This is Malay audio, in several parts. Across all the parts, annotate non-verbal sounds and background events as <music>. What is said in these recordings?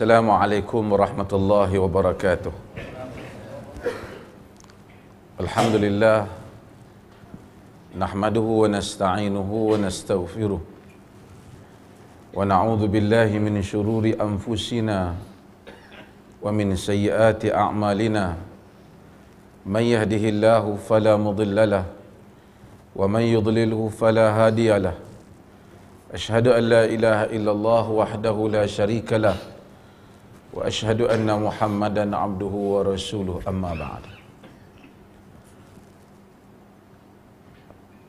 السلام عليكم ورحمة الله وبركاته الحمد لله نحمده ونستعينه ونستغفره ونعوذ بالله من شرور أنفسنا ومن سيئات أعمالنا من يهده الله فلا مضل له ومن يضلله فلا هادي له أشهد أن لا إله إلا الله وحده لا شريك له Wa واشهد Muhammadan abduhu wa rasuluh amma بعد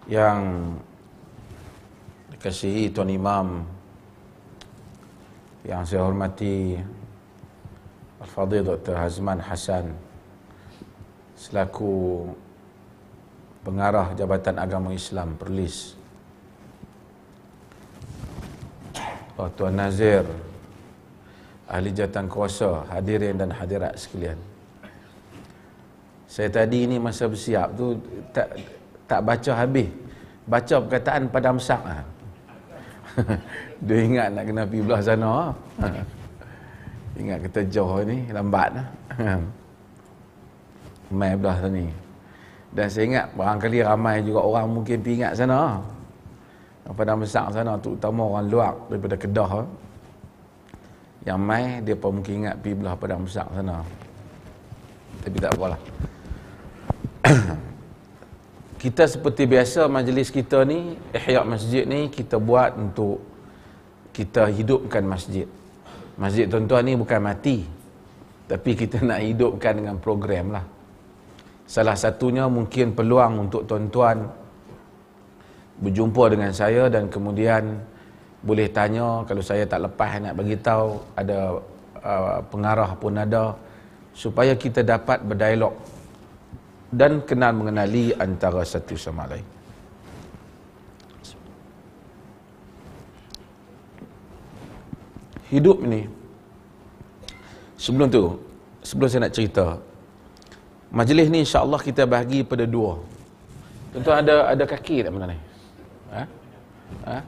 yang dikasihi Tuan Imam yang saya hormati Al-Fadhil Dr. Hazman Hassan selaku pengarah Jabatan Agama Islam Perlis oh, Tuan Nazir ahli jatang kuasa, hadirin dan hadirat sekalian. Saya tadi ni masa bersiap tu tak tak baca habis. Baca perkataan pada masak ah. <laughs> Dia ingat nak kena pergi belah sana. Ah. <laughs> ingat kita jauh ni, lambat lah. <laughs> Mai belah sana Dan saya ingat barangkali ramai juga orang mungkin pergi ingat sana. Ah. Pada masak sana, terutama orang luar daripada Kedah. Ha. Yang mai dia pun mungkin ingat pergi belah padang besar sana. Tapi tak apalah. <clears throat> kita seperti biasa majlis kita ni, Ihya Masjid ni kita buat untuk kita hidupkan masjid. Masjid tuan-tuan ni bukan mati. Tapi kita <laughs> nak hidupkan dengan program lah. Salah satunya mungkin peluang untuk tuan-tuan berjumpa dengan saya dan kemudian boleh tanya kalau saya tak lepas nak bagi tahu ada uh, pengarah pun ada supaya kita dapat berdialog dan kenal mengenali antara satu sama lain hidup ni sebelum tu sebelum saya nak cerita majlis ni insya Allah kita bahagi pada dua tentu ada ada kaki tak mana ni ha ha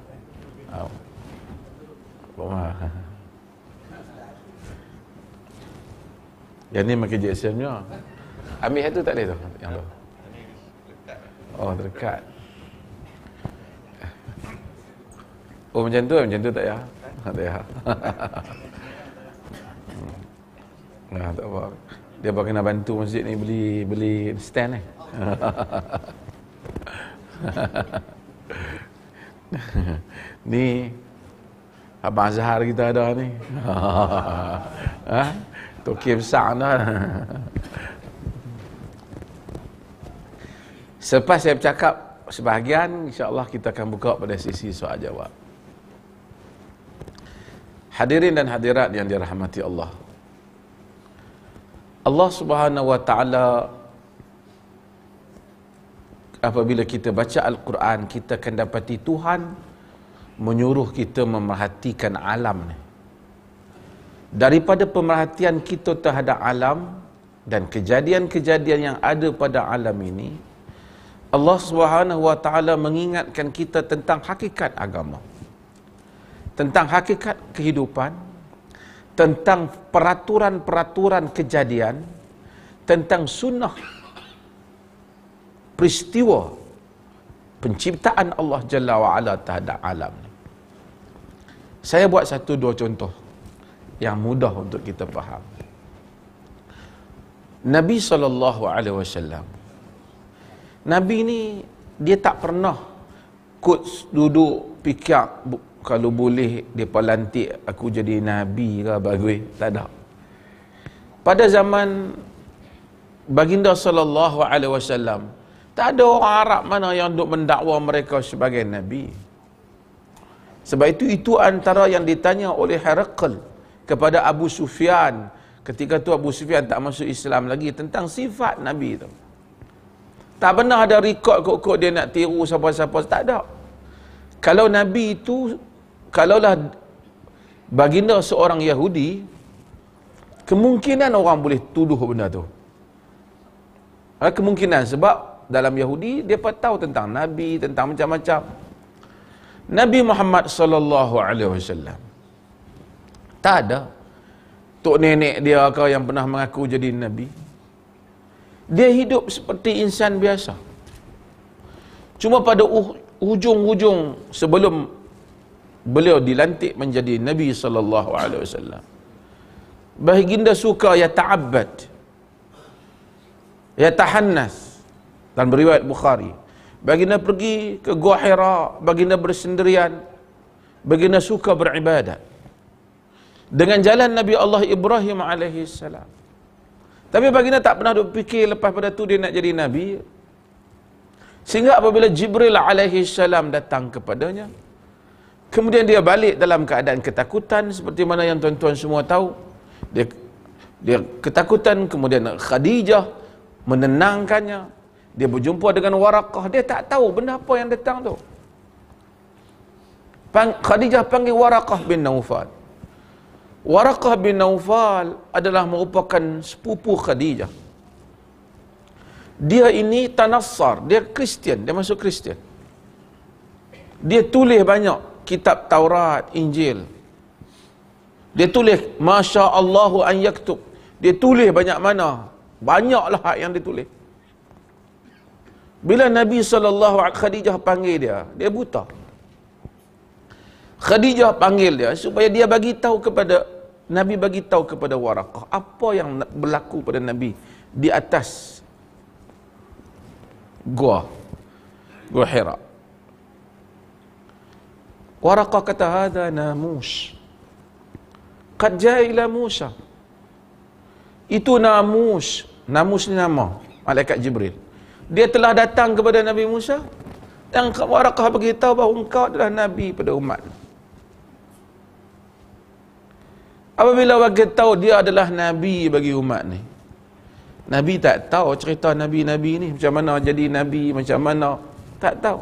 好，我嘛，yang ni makin JSM nya. Ah. Ambil satu tak boleh tu? Yang tu. Oh, terdekat. Oh, macam tu, macam tu tak ya? Tak ya. Nah, tak apa. Dia bagi nak bantu masjid ni beli beli stand Eh? <laughs> Oh ni Abang Zahar kita ada ni <laughs> ha? toki besar ni <laughs> selepas saya bercakap sebahagian insyaAllah kita akan buka pada sisi soal jawab hadirin dan hadirat yang dirahmati Allah Allah subhanahu wa ta'ala apabila kita baca Al-Quran kita akan dapati Tuhan menyuruh kita memerhatikan alam ni. Daripada pemerhatian kita terhadap alam dan kejadian-kejadian yang ada pada alam ini, Allah Subhanahu Wa Taala mengingatkan kita tentang hakikat agama. Tentang hakikat kehidupan, tentang peraturan-peraturan kejadian, tentang sunnah peristiwa penciptaan Allah Jalla wa terhadap alam. Saya buat satu dua contoh yang mudah untuk kita faham. Nabi saw. Nabi ni dia tak pernah kut duduk fikir kalau boleh dia pelantik aku jadi nabi ke bagi tak ada. Pada zaman baginda sallallahu alaihi wasallam tak ada orang Arab mana yang duk mendakwa mereka sebagai nabi. Sebab itu itu antara yang ditanya oleh Herakl kepada Abu Sufyan ketika tu Abu Sufyan tak masuk Islam lagi tentang sifat Nabi itu. Tak pernah ada rekod kok-kok dia nak tiru siapa-siapa tak ada. Kalau Nabi itu kalaulah baginda seorang Yahudi kemungkinan orang boleh tuduh benda tu. Ada ha, kemungkinan sebab dalam Yahudi dia tahu tentang Nabi, tentang macam-macam. Nabi Muhammad sallallahu alaihi wasallam. Tak ada tok nenek dia ke yang pernah mengaku jadi nabi. Dia hidup seperti insan biasa. Cuma pada hujung-hujung sebelum beliau dilantik menjadi nabi sallallahu alaihi wasallam. Baginda suka ya ta'abbad. Ya tahannas. Dan beriwayat Bukhari. Baginda pergi ke Gua Hira, baginda bersendirian. Baginda suka beribadat. Dengan jalan Nabi Allah Ibrahim alaihi salam. Tapi baginda tak pernah fikir lepas pada tu dia nak jadi nabi. Sehingga apabila Jibril alaihi salam datang kepadanya, kemudian dia balik dalam keadaan ketakutan seperti mana yang tuan-tuan semua tahu. Dia dia ketakutan kemudian Khadijah menenangkannya dia berjumpa dengan Waraqah, dia tak tahu benda apa yang datang tu. Khadijah panggil Waraqah bin Naufal. Waraqah bin Naufal adalah merupakan sepupu Khadijah. Dia ini tanassar, dia Kristian, dia masuk Kristian. Dia tulis banyak kitab Taurat, Injil. Dia tulis, Masya Allahu an yaktub. Dia tulis banyak mana. Banyaklah hak yang dia tulis. Bila Nabi SAW Khadijah panggil dia, dia buta. Khadijah panggil dia supaya dia bagi tahu kepada Nabi bagi tahu kepada Waraqah apa yang berlaku pada Nabi di atas gua gua Hira. Waraqah kata hadza namus. Qad jaa ila Musa. Itu namus, namus ni nama malaikat Jibril dia telah datang kepada Nabi Musa dan Warakah beritahu bahawa engkau adalah Nabi pada umat apabila bagi tahu dia adalah Nabi bagi umat ni Nabi tak tahu cerita Nabi-Nabi ni macam mana jadi Nabi macam mana tak tahu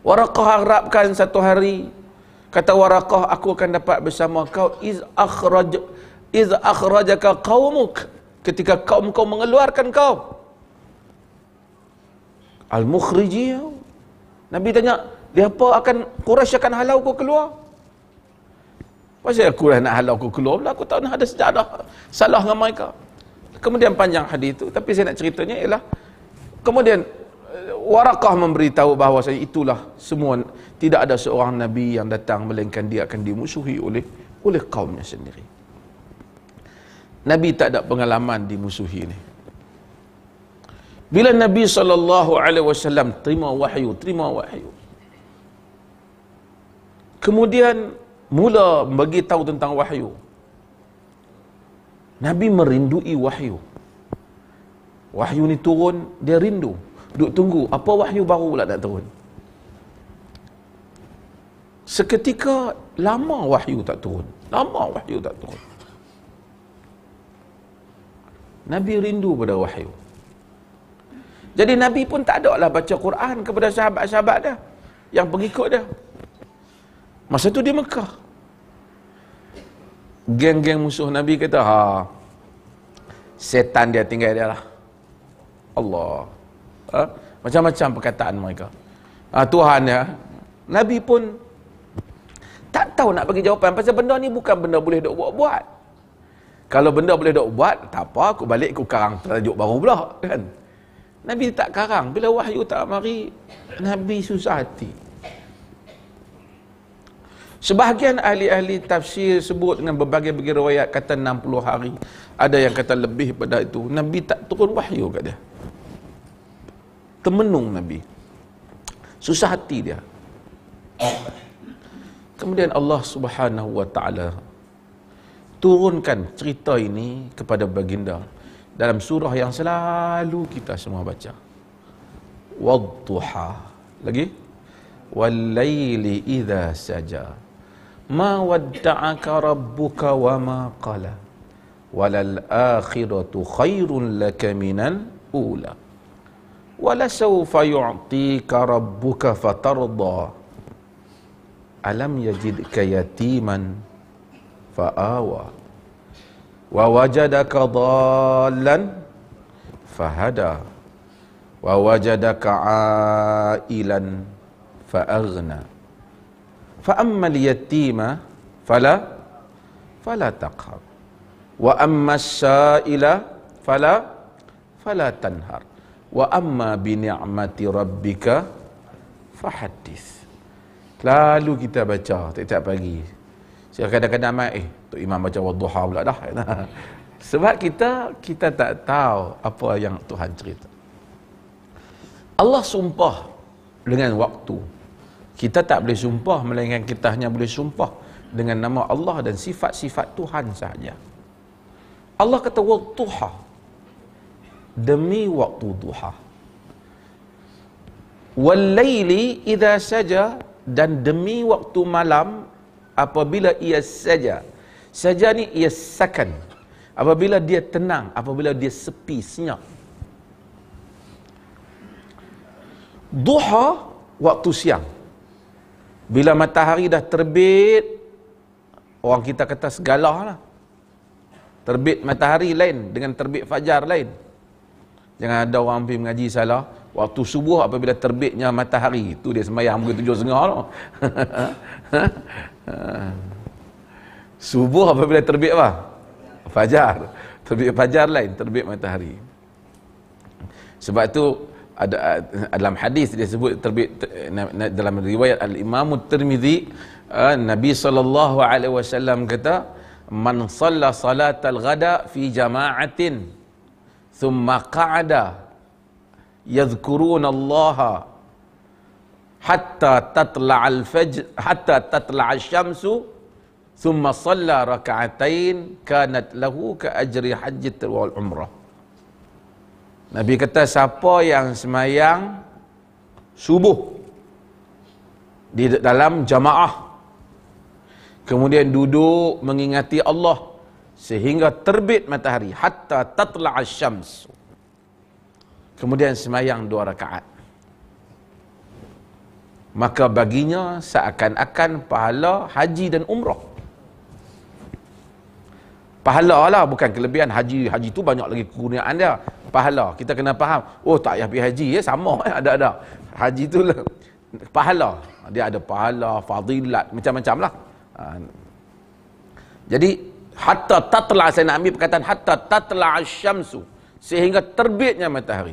Warakah harapkan satu hari kata Warakah aku akan dapat bersama kau iz akhraj iz akhrajaka qaumuk ketika kaum kau mengeluarkan kau Al-Mukhriji Nabi tanya dia apa akan Quraisy akan halau kau keluar pasal Quraisy nak halau kau keluar pula aku tahu ada sejarah salah dengan mereka kemudian panjang hadis itu tapi saya nak ceritanya ialah kemudian eh, Warakah memberitahu bahawa saya itulah semua tidak ada seorang nabi yang datang melainkan dia akan dimusuhi oleh oleh kaumnya sendiri. Nabi tak ada pengalaman dimusuhi ni. Bila Nabi sallallahu alaihi wasallam terima wahyu, terima wahyu. Kemudian mula bagi tahu tentang wahyu. Nabi merindui wahyu. Wahyu ni turun, dia rindu. Duk tunggu, apa wahyu baru pula nak turun? Seketika lama wahyu tak turun. Lama wahyu tak turun. Nabi rindu pada wahyu. Jadi Nabi pun tak ada lah baca Quran kepada sahabat-sahabat dia. Yang pengikut dia. Masa tu di Mekah. Geng-geng musuh Nabi kata, ha, setan dia tinggal dia lah. Allah. Ha? Macam-macam perkataan mereka. Ha, Tuhan ya. Nabi pun tak tahu nak bagi jawapan pasal benda ni bukan benda boleh dok buat-buat. Kalau benda boleh dok buat, tak apa aku balik aku karang terajuk baru pula kan. Nabi tak karang bila wahyu tak mari Nabi susah hati Sebahagian ahli-ahli tafsir sebut dengan berbagai-bagai riwayat kata 60 hari. Ada yang kata lebih pada itu. Nabi tak turun wahyu kat dia. Temenung Nabi. Susah hati dia. Kemudian Allah Subhanahu Wa Taala turunkan cerita ini kepada baginda dalam surah yang selalu kita semua baca. Wadduha. Lagi. Wallayli idha saja. Ma wadda'aka rabbuka wa ma qala. Walal akhiratu khairun laka minal ula. Walasawfa yu'tika rabbuka fatarda. Alam yajidka yatiman fa'awa wa wajadaka dhallan fahada wa wajadaka ailan fa aghna fa amma al yatima fala fala taqhar wa amma as-sa'ila fala fala tanhar wa amma bi ni'mati rabbika fahaddis lalu kita baca tiap-tiap pagi saya kadang-kadang mai eh Tok Imam baca wadduha pula dah. Ya. <laughs> Sebab kita kita tak tahu apa yang Tuhan cerita. Allah sumpah dengan waktu. Kita tak boleh sumpah melainkan kita hanya boleh sumpah dengan nama Allah dan sifat-sifat Tuhan sahaja. Allah kata wadduha demi waktu duha. Walaili idha saja dan demi waktu malam apabila ia saja. Saja ni ia sakan. Apabila dia tenang, apabila dia sepi, senyap. Duha waktu siang. Bila matahari dah terbit, orang kita kata segalah lah. Terbit matahari lain dengan terbit fajar lain. Jangan ada orang pergi mengaji salah. Waktu subuh apabila terbitnya matahari. Itu dia semayang pukul tujuh setengah lah. <laughs> Subuh apabila terbit apa? Fajar. Terbit fajar lain, terbit matahari. Sebab tu ada dalam hadis dia sebut terbit dalam riwayat Al-Imam Tirmizi eh, Nabi sallallahu alaihi wasallam kata man salla salatal ghada fi jama'atin thumma qa'ada yadhkuruna Allah hatta tatla al-fajr hatta tatla al-shamsu ثم صلى ركعتين كانت له كأجر حجة والعمرة Nabi kata siapa yang semayang subuh di dalam jamaah kemudian duduk mengingati Allah sehingga terbit matahari hatta tatla' asy-syams kemudian semayang dua rakaat maka baginya seakan-akan pahala haji dan umrah pahala lah bukan kelebihan haji haji tu banyak lagi kekurniaan dia pahala kita kena faham oh tak payah pergi haji ya sama eh? ada ada haji tu lah pahala dia ada pahala fadilat macam-macam lah ha. jadi hatta tatla saya nak ambil perkataan hatta tatla asyamsu sehingga terbitnya matahari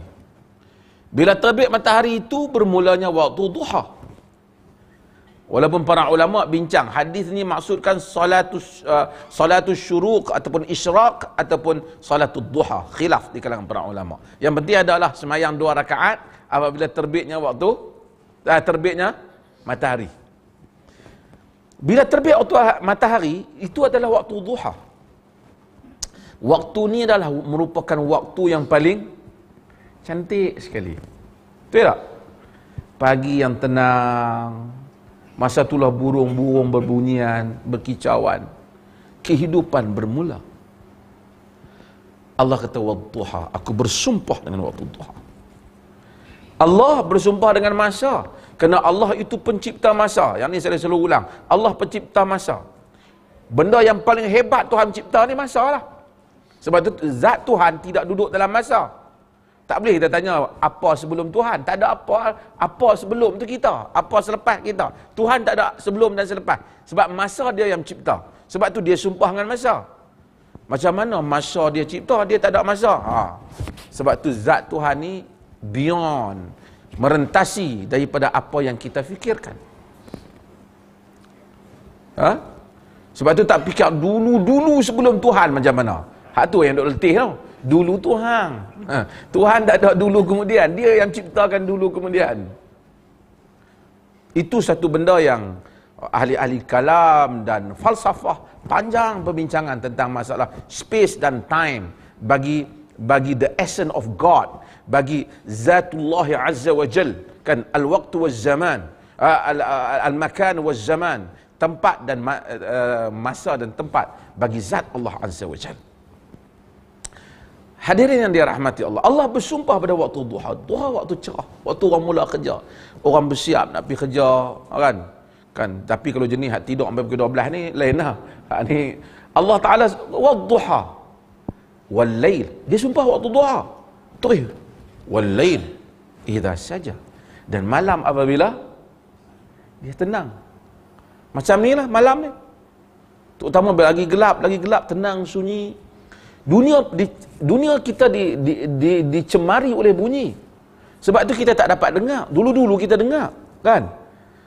bila terbit matahari itu bermulanya waktu duha Walaupun para ulama bincang hadis ni maksudkan solatus uh, solatus syuruq ataupun isyraq ataupun solatul duha khilaf di kalangan para ulama. Yang penting adalah semayang dua rakaat apabila terbitnya waktu uh, terbitnya matahari. Bila terbit waktu eh, matahari itu adalah waktu duha. Waktu ni adalah merupakan waktu yang paling cantik sekali. Betul tak? Pagi yang tenang, Masa itulah burung-burung berbunyian, berkicauan. Kehidupan bermula. Allah kata wadduha, aku bersumpah dengan waktu duha. Allah bersumpah dengan masa. Kerana Allah itu pencipta masa. Yang ini saya selalu ulang. Allah pencipta masa. Benda yang paling hebat Tuhan cipta ni masa lah. Sebab itu zat Tuhan tidak duduk dalam masa. Masa. Tak boleh kita tanya apa sebelum Tuhan. Tak ada apa apa sebelum tu kita. Apa selepas kita. Tuhan tak ada sebelum dan selepas. Sebab masa dia yang cipta. Sebab tu dia sumpah dengan masa. Macam mana masa dia cipta, dia tak ada masa. Ha. Sebab tu zat Tuhan ni beyond. Merentasi daripada apa yang kita fikirkan. Ha? Sebab tu tak fikir dulu-dulu sebelum Tuhan macam mana. Hak tu yang duk letih tau. No? dulu tu hang. Ha. Tuhan tak ada dulu kemudian. Dia yang ciptakan dulu kemudian. Itu satu benda yang ahli-ahli kalam dan falsafah panjang perbincangan tentang masalah space dan time bagi bagi the essence of God bagi zatullah azza wa jal kan al waktu wa zaman ha, al makan wa zaman tempat dan eh, eh, masa dan tempat bagi zat Allah azza wa jal Hadirin yang dirahmati Allah. Allah bersumpah pada waktu duha. Duha waktu cerah. Waktu orang mula kerja. Orang bersiap nak pergi kerja. Kan? kan? Tapi kalau jenis hak tidur sampai pukul 12 ni, lain lah. Ini Allah Ta'ala, waktu duha. Wal-lail. Dia sumpah waktu duha. Terih. Wal-lail. Iza saja. Dan malam apabila, dia tenang. Macam ni lah malam ni. Terutama lagi gelap, lagi gelap, tenang, sunyi, dunia di, dunia kita di, di, di, dicemari oleh bunyi sebab tu kita tak dapat dengar dulu-dulu kita dengar kan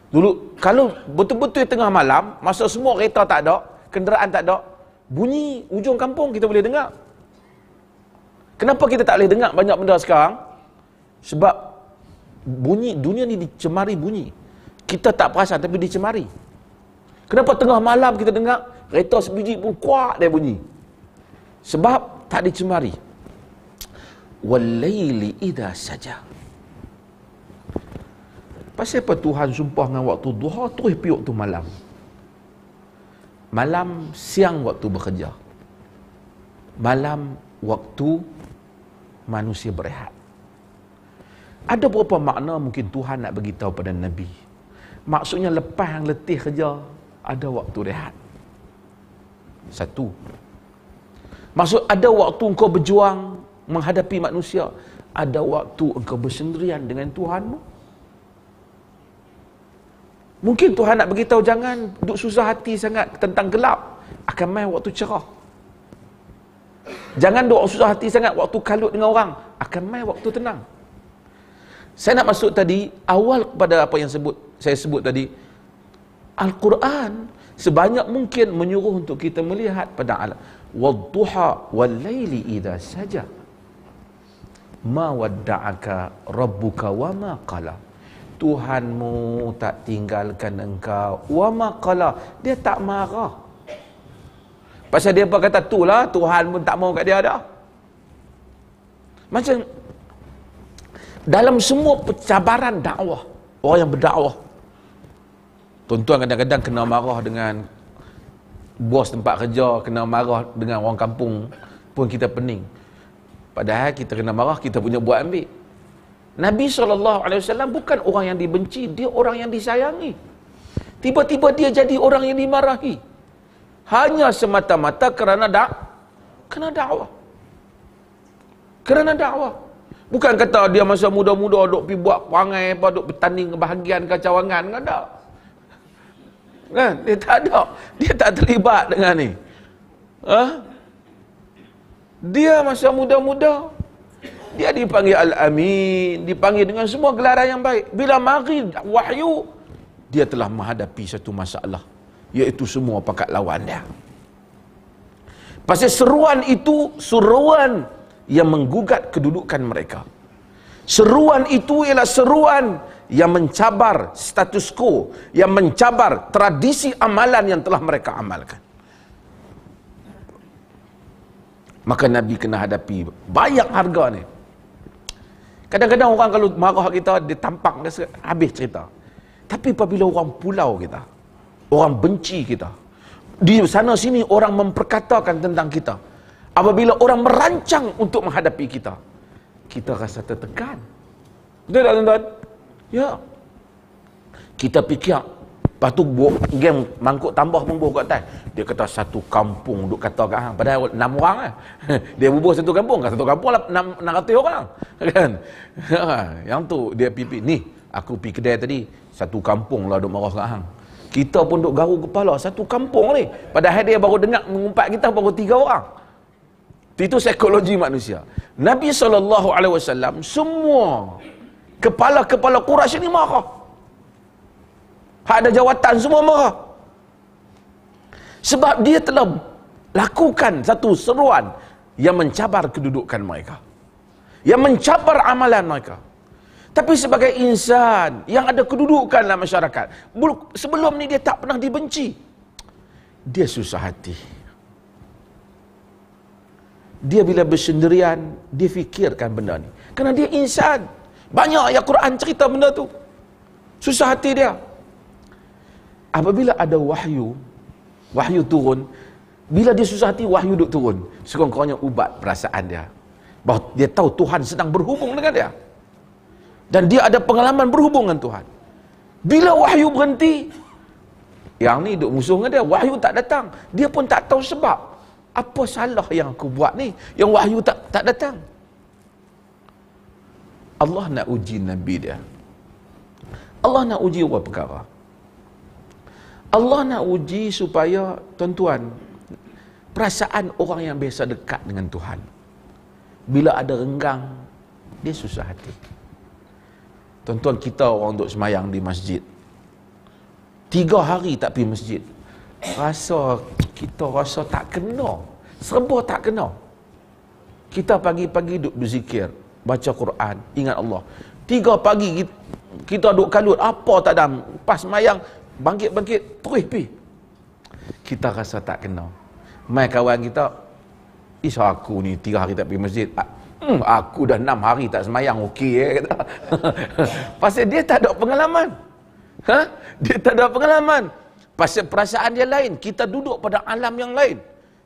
dulu kalau betul-betul tengah malam masa semua kereta tak ada kenderaan tak ada bunyi ujung kampung kita boleh dengar kenapa kita tak boleh dengar banyak benda sekarang sebab bunyi dunia ni dicemari bunyi kita tak perasan tapi dicemari kenapa tengah malam kita dengar kereta sebiji pun kuat dia bunyi sebab tak dicemari. Walaili idha saja. Pasal apa Tuhan sumpah dengan waktu duha, terus piuk tu malam. Malam siang waktu bekerja. Malam waktu manusia berehat. Ada berapa makna mungkin Tuhan nak beritahu pada Nabi. Maksudnya lepas yang letih kerja, ada waktu rehat. Satu, Maksud ada waktu engkau berjuang menghadapi manusia, ada waktu engkau bersendirian dengan Tuhanmu. Mungkin Tuhan nak bagi tahu jangan duk susah hati sangat tentang gelap, akan mai waktu cerah. Jangan duk susah hati sangat waktu kalut dengan orang, akan mai waktu tenang. Saya nak masuk tadi awal kepada apa yang sebut saya sebut tadi Al-Quran sebanyak mungkin menyuruh untuk kita melihat pada alam wadduha wal laili idza saja ma wadda'aka rabbuka wa ma Tuhanmu tak tinggalkan engkau wa ma dia tak marah pasal dia apa kata itulah Tuhan pun tak mau kat dia ada. macam dalam semua percabaran dakwah orang yang berdakwah tuan-tuan kadang-kadang kena marah dengan bos tempat kerja kena marah dengan orang kampung pun kita pening padahal kita kena marah kita punya buat ambil Nabi SAW bukan orang yang dibenci dia orang yang disayangi tiba-tiba dia jadi orang yang dimarahi hanya semata-mata kerana dak kena dakwah kerana dakwah bukan kata dia masa muda-muda duk pi buat perangai apa duk bertanding kebahagiaan kecawangan kan dak Kan? Dia tak ada. Dia tak terlibat dengan ni. Ha? Dia masa muda-muda, dia dipanggil Al-Amin, dipanggil dengan semua gelaran yang baik. Bila marid, wahyu, dia telah menghadapi satu masalah. Iaitu semua pakat lawan dia. Pasal seruan itu, seruan yang menggugat kedudukan mereka. Seruan itu ialah seruan yang mencabar status quo, yang mencabar tradisi amalan yang telah mereka amalkan. Maka Nabi kena hadapi banyak harga ni. Kadang-kadang orang kalau marah kita, dia tampak, habis cerita. Tapi apabila orang pulau kita, orang benci kita, di sana sini orang memperkatakan tentang kita. Apabila orang merancang untuk menghadapi kita, kita rasa tertekan. Betul tak tuan-tuan? Ya. Kita fikir. Lepas tu buk, geng mangkuk tambah pun buh kat atas. Dia kata satu kampung duk kata kat hang. Padahal enam orang eh. <laughs> Dia bubuh satu kampung. Kat satu kampung lah enam, enam ratus orang. <laughs> Kan? Ha, yang tu dia pipi. Ni aku pergi kedai tadi. Satu kampung lah duk marah kat hang. Kita pun duk garu kepala. Satu kampung ni. Padahal dia baru dengar mengumpat kita baru tiga orang. Itu psikologi manusia. Nabi SAW semua kepala-kepala Quraisy ni marah. Hak ada jawatan semua marah. Sebab dia telah lakukan satu seruan yang mencabar kedudukan mereka. Yang mencabar amalan mereka. Tapi sebagai insan yang ada kedudukan dalam masyarakat. Sebelum ni dia tak pernah dibenci. Dia susah hati. Dia bila bersendirian, dia fikirkan benda ni. Kerana dia insan. Banyak ayat Quran cerita benda tu. Susah hati dia. Apabila ada wahyu, wahyu turun, bila dia susah hati, wahyu duduk turun. Sekurang-kurangnya ubat perasaan dia. Bahawa dia tahu Tuhan sedang berhubung dengan dia. Dan dia ada pengalaman berhubung dengan Tuhan. Bila wahyu berhenti, yang ni duduk musuh dengan dia, wahyu tak datang. Dia pun tak tahu sebab. Apa salah yang aku buat ni? Yang wahyu tak tak datang. Allah nak uji Nabi dia. Allah nak uji apa perkara? Allah nak uji supaya tuan-tuan perasaan orang yang biasa dekat dengan Tuhan. Bila ada renggang, dia susah hati. Tuan-tuan kita orang duduk semayang di masjid. Tiga hari tak pergi masjid. Rasa kita rasa tak kena. Serba tak kena. Kita pagi-pagi duduk berzikir baca Quran, ingat Allah. Tiga pagi kita, kita duk kalut, apa tak ada pas semayang, bangkit-bangkit, terus pi. Kita rasa tak kenal. Mai kawan kita, Ish aku ni tiga hari tak pergi masjid. Ah, hmm, aku dah enam hari tak semayang, okey eh, kata. <laughs> Pasal dia tak ada pengalaman. Ha? Dia tak ada pengalaman. Pasal perasaan dia lain. Kita duduk pada alam yang lain.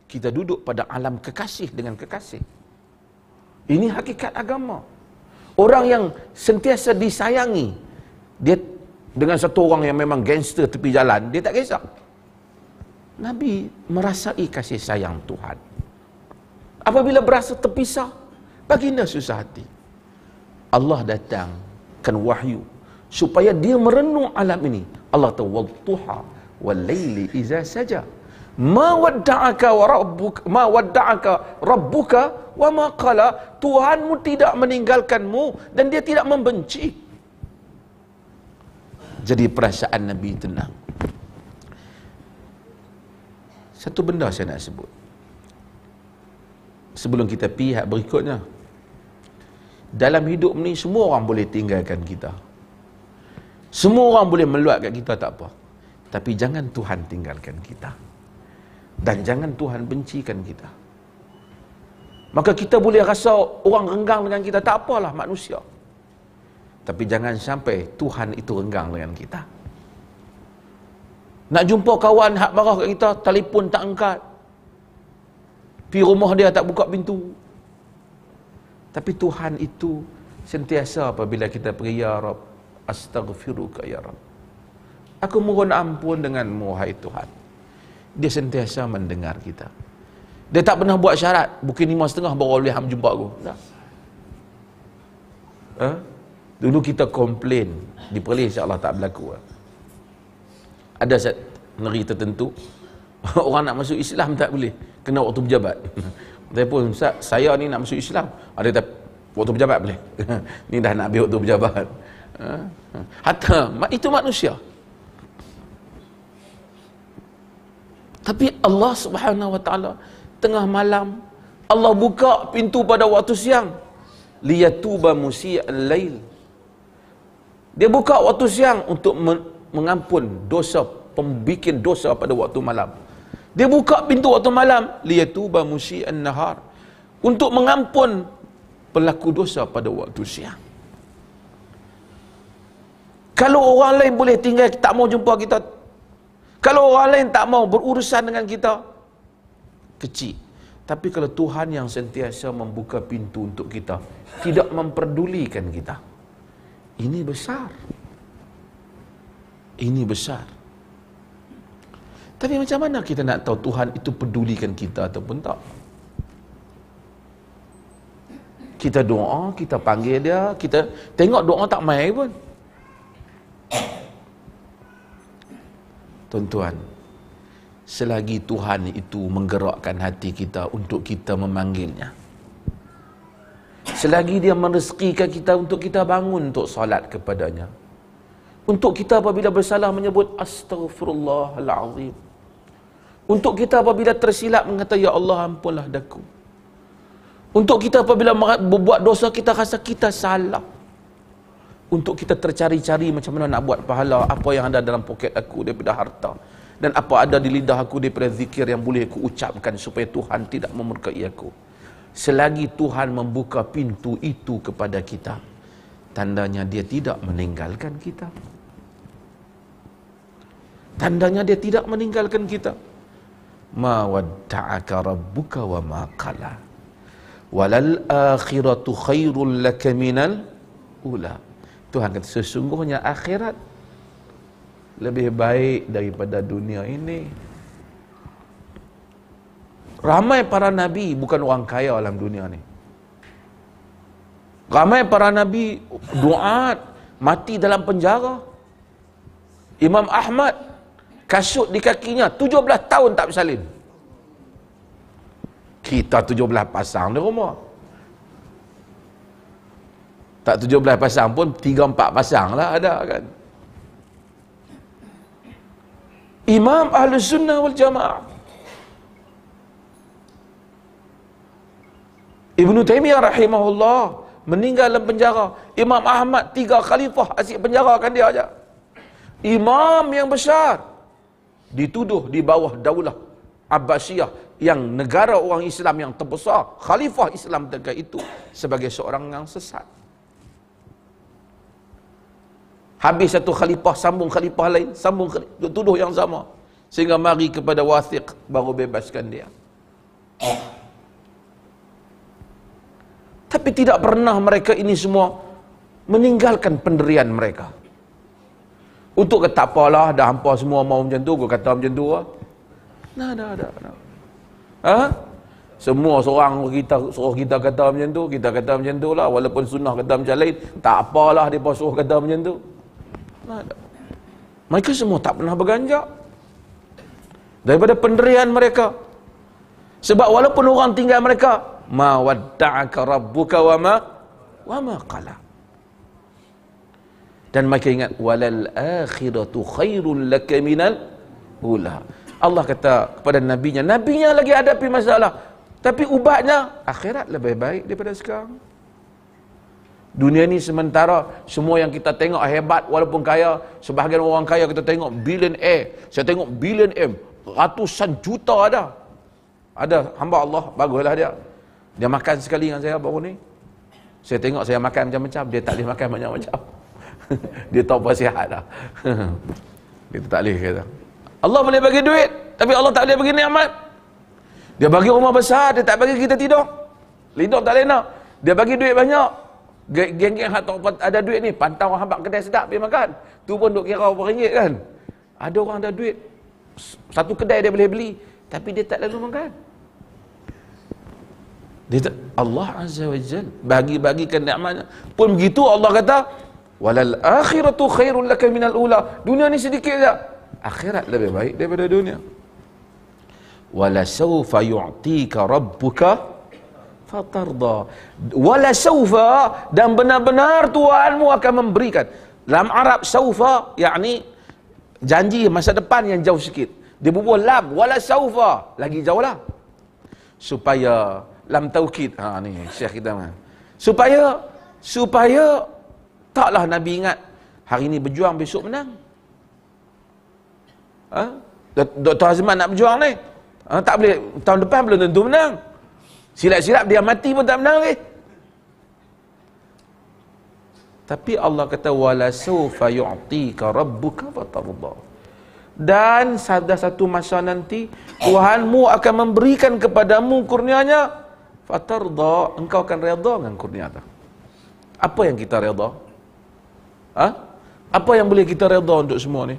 Kita duduk pada alam kekasih dengan kekasih. Ini hakikat agama. Orang yang sentiasa disayangi, dia dengan satu orang yang memang gangster tepi jalan, dia tak kisah. Nabi merasai kasih sayang Tuhan. Apabila berasa terpisah, baginda susah hati. Allah datang kan wahyu supaya dia merenung alam ini. Allah tahu wal tuha wal laili iza saja mawadda'aka wa rabbuka mawadda'aka rabbuka wa ma qala tuhanmu tidak meninggalkanmu dan dia tidak membenci jadi perasaan nabi tenang satu benda saya nak sebut sebelum kita pihak berikutnya dalam hidup ni semua orang boleh tinggalkan kita semua orang boleh meluatkan kita tak apa tapi jangan Tuhan tinggalkan kita dan jangan Tuhan bencikan kita maka kita boleh rasa orang renggang dengan kita tak apalah manusia tapi jangan sampai Tuhan itu renggang dengan kita nak jumpa kawan hak marah kat kita telefon tak angkat pi rumah dia tak buka pintu tapi Tuhan itu sentiasa apabila kita pergi ya Rabb astaghfiruka ya Rabb aku mohon ampun denganmu hai Tuhan dia sentiasa mendengar kita dia tak pernah buat syarat bukit lima setengah baru boleh ham jumpa aku tak ha? dulu kita komplain di Perlis insyaAllah tak berlaku ya. ada set negeri tertentu <laughs> orang nak masuk Islam tak boleh kena waktu berjabat <laughs> saya pun saya ni nak masuk Islam ada tak waktu berjabat boleh <laughs> ni dah nak habis waktu berjabat ha? ha? hatta itu manusia Tapi Allah Subhanahu wa taala tengah malam Allah buka pintu pada waktu siang. Liyatuba musi'al lail. Dia buka waktu siang untuk mengampun dosa pembikin dosa pada waktu malam. Dia buka pintu waktu malam liyatuba musi'an nahar untuk mengampun pelaku dosa pada waktu siang. Kalau orang lain boleh tinggal tak mau jumpa kita kalau orang lain tak mau berurusan dengan kita, kecil. Tapi kalau Tuhan yang sentiasa membuka pintu untuk kita, tidak memperdulikan kita, ini besar. Ini besar. Tapi macam mana kita nak tahu Tuhan itu pedulikan kita ataupun tak? Kita doa, kita panggil dia, kita tengok doa tak main pun. Tuan-tuan, selagi Tuhan itu menggerakkan hati kita untuk kita memanggilnya. Selagi dia merezekikan kita untuk kita bangun untuk solat kepadanya. Untuk kita apabila bersalah menyebut Astaghfirullahaladzim, Untuk kita apabila tersilap mengatakan Ya Allah ampunlah daku. Untuk kita apabila membuat dosa kita rasa kita salah untuk kita tercari-cari macam mana nak buat pahala apa yang ada dalam poket aku daripada harta dan apa ada di lidah aku daripada zikir yang boleh aku ucapkan supaya Tuhan tidak memurkai aku selagi Tuhan membuka pintu itu kepada kita tandanya dia tidak meninggalkan kita tandanya dia tidak meninggalkan kita ma wadda'aka rabbuka wa ma qala walal akhiratu khairul laka minal ula' Tuhan kata sesungguhnya akhirat lebih baik daripada dunia ini. Ramai para nabi bukan orang kaya dalam dunia ni. Ramai para nabi doa, mati dalam penjara. Imam Ahmad kasut di kakinya 17 tahun tak bersalin. Kita 17 pasang di rumah. Tak tujuh belas pasang pun tiga empat pasang lah ada kan Imam Ahlus Sunnah wal Jamaah ibnu Taimiyah rahimahullah meninggal dalam penjara. Imam Ahmad tiga khalifah asyik penjara kan dia aja. Imam yang besar dituduh di bawah daulah Abbasiyah yang negara orang Islam yang terbesar, khalifah Islam tegak itu sebagai seorang yang sesat. Habis satu khalifah sambung khalifah lain, sambung khalifah, tuduh yang sama. Sehingga mari kepada wasiq baru bebaskan dia. Tapi tidak pernah mereka ini semua meninggalkan penderian mereka. Untuk kata tak apalah, dah hampa semua mau macam tu, aku kata macam tu lah. Nah, dah, dah, dah. Ha? Semua seorang kita suruh kita kata macam tu, kita kata macam tu lah. Walaupun sunnah kata macam lain, tak apalah dia suruh kata macam tu. Mereka semua tak pernah berganjak. Daripada penderian mereka. Sebab walaupun orang tinggal mereka. Ma wadda'aka rabbuka wa ma wa ma qala. Dan mereka ingat. Walal akhiratu khairun laka minal ula. Allah kata kepada nabinya, nabinya lagi ada pi masalah. Tapi ubatnya akhirat lebih baik daripada sekarang. Dunia ni sementara semua yang kita tengok hebat walaupun kaya, sebahagian orang kaya kita tengok billionaire. Saya tengok m ratusan juta ada. Ada hamba Allah, baguslah dia. Dia makan sekali dengan saya baru ni. Saya tengok saya makan macam-macam, dia tak boleh makan macam-macam. <laughs> dia tahu apa sihat dah. kita <laughs> tak boleh kata. Allah boleh bagi duit, tapi Allah tak boleh bagi nikmat. Dia bagi rumah besar, dia tak bagi kita tidur. Lidur tak lena. Dia bagi duit banyak, Geng-geng hak tak ada duit ni, pantau orang habak kedai sedap pergi makan. Tu pun duk kira orang ringgit kan. Ada orang ada duit. Satu kedai dia boleh beli, tapi dia tak lalu makan. Dia tak, Allah Azza wa Jal bagi-bagikan ni'matnya. Pun begitu Allah kata, Walal akhiratu khairul laka minal ula. Dunia ni sedikit je. Akhirat lebih baik daripada dunia. Walasawfa yu'tika Rabbuka fatarda wala saufa dan benar-benar Tuhanmu akan memberikan dalam Arab saufa yakni janji masa depan yang jauh sikit dia bubuh lam wala saufa lagi jauh lah supaya lam taukid ha ni syekh kita man. supaya supaya taklah nabi ingat hari ini berjuang besok menang ha Dr. Azman nak berjuang ni ha? tak boleh tahun depan belum tentu menang Silap-silap dia mati pun tak menang lagi. Eh. Tapi Allah kata wala sawfa yu'tika rabbuka fatarda. Dan sada satu masa nanti Tuhanmu akan memberikan kepadamu kurnianya fatarda, engkau akan redha dengan kurnia itu. Apa yang kita redha? Ha? Apa yang boleh kita redha untuk semua ni?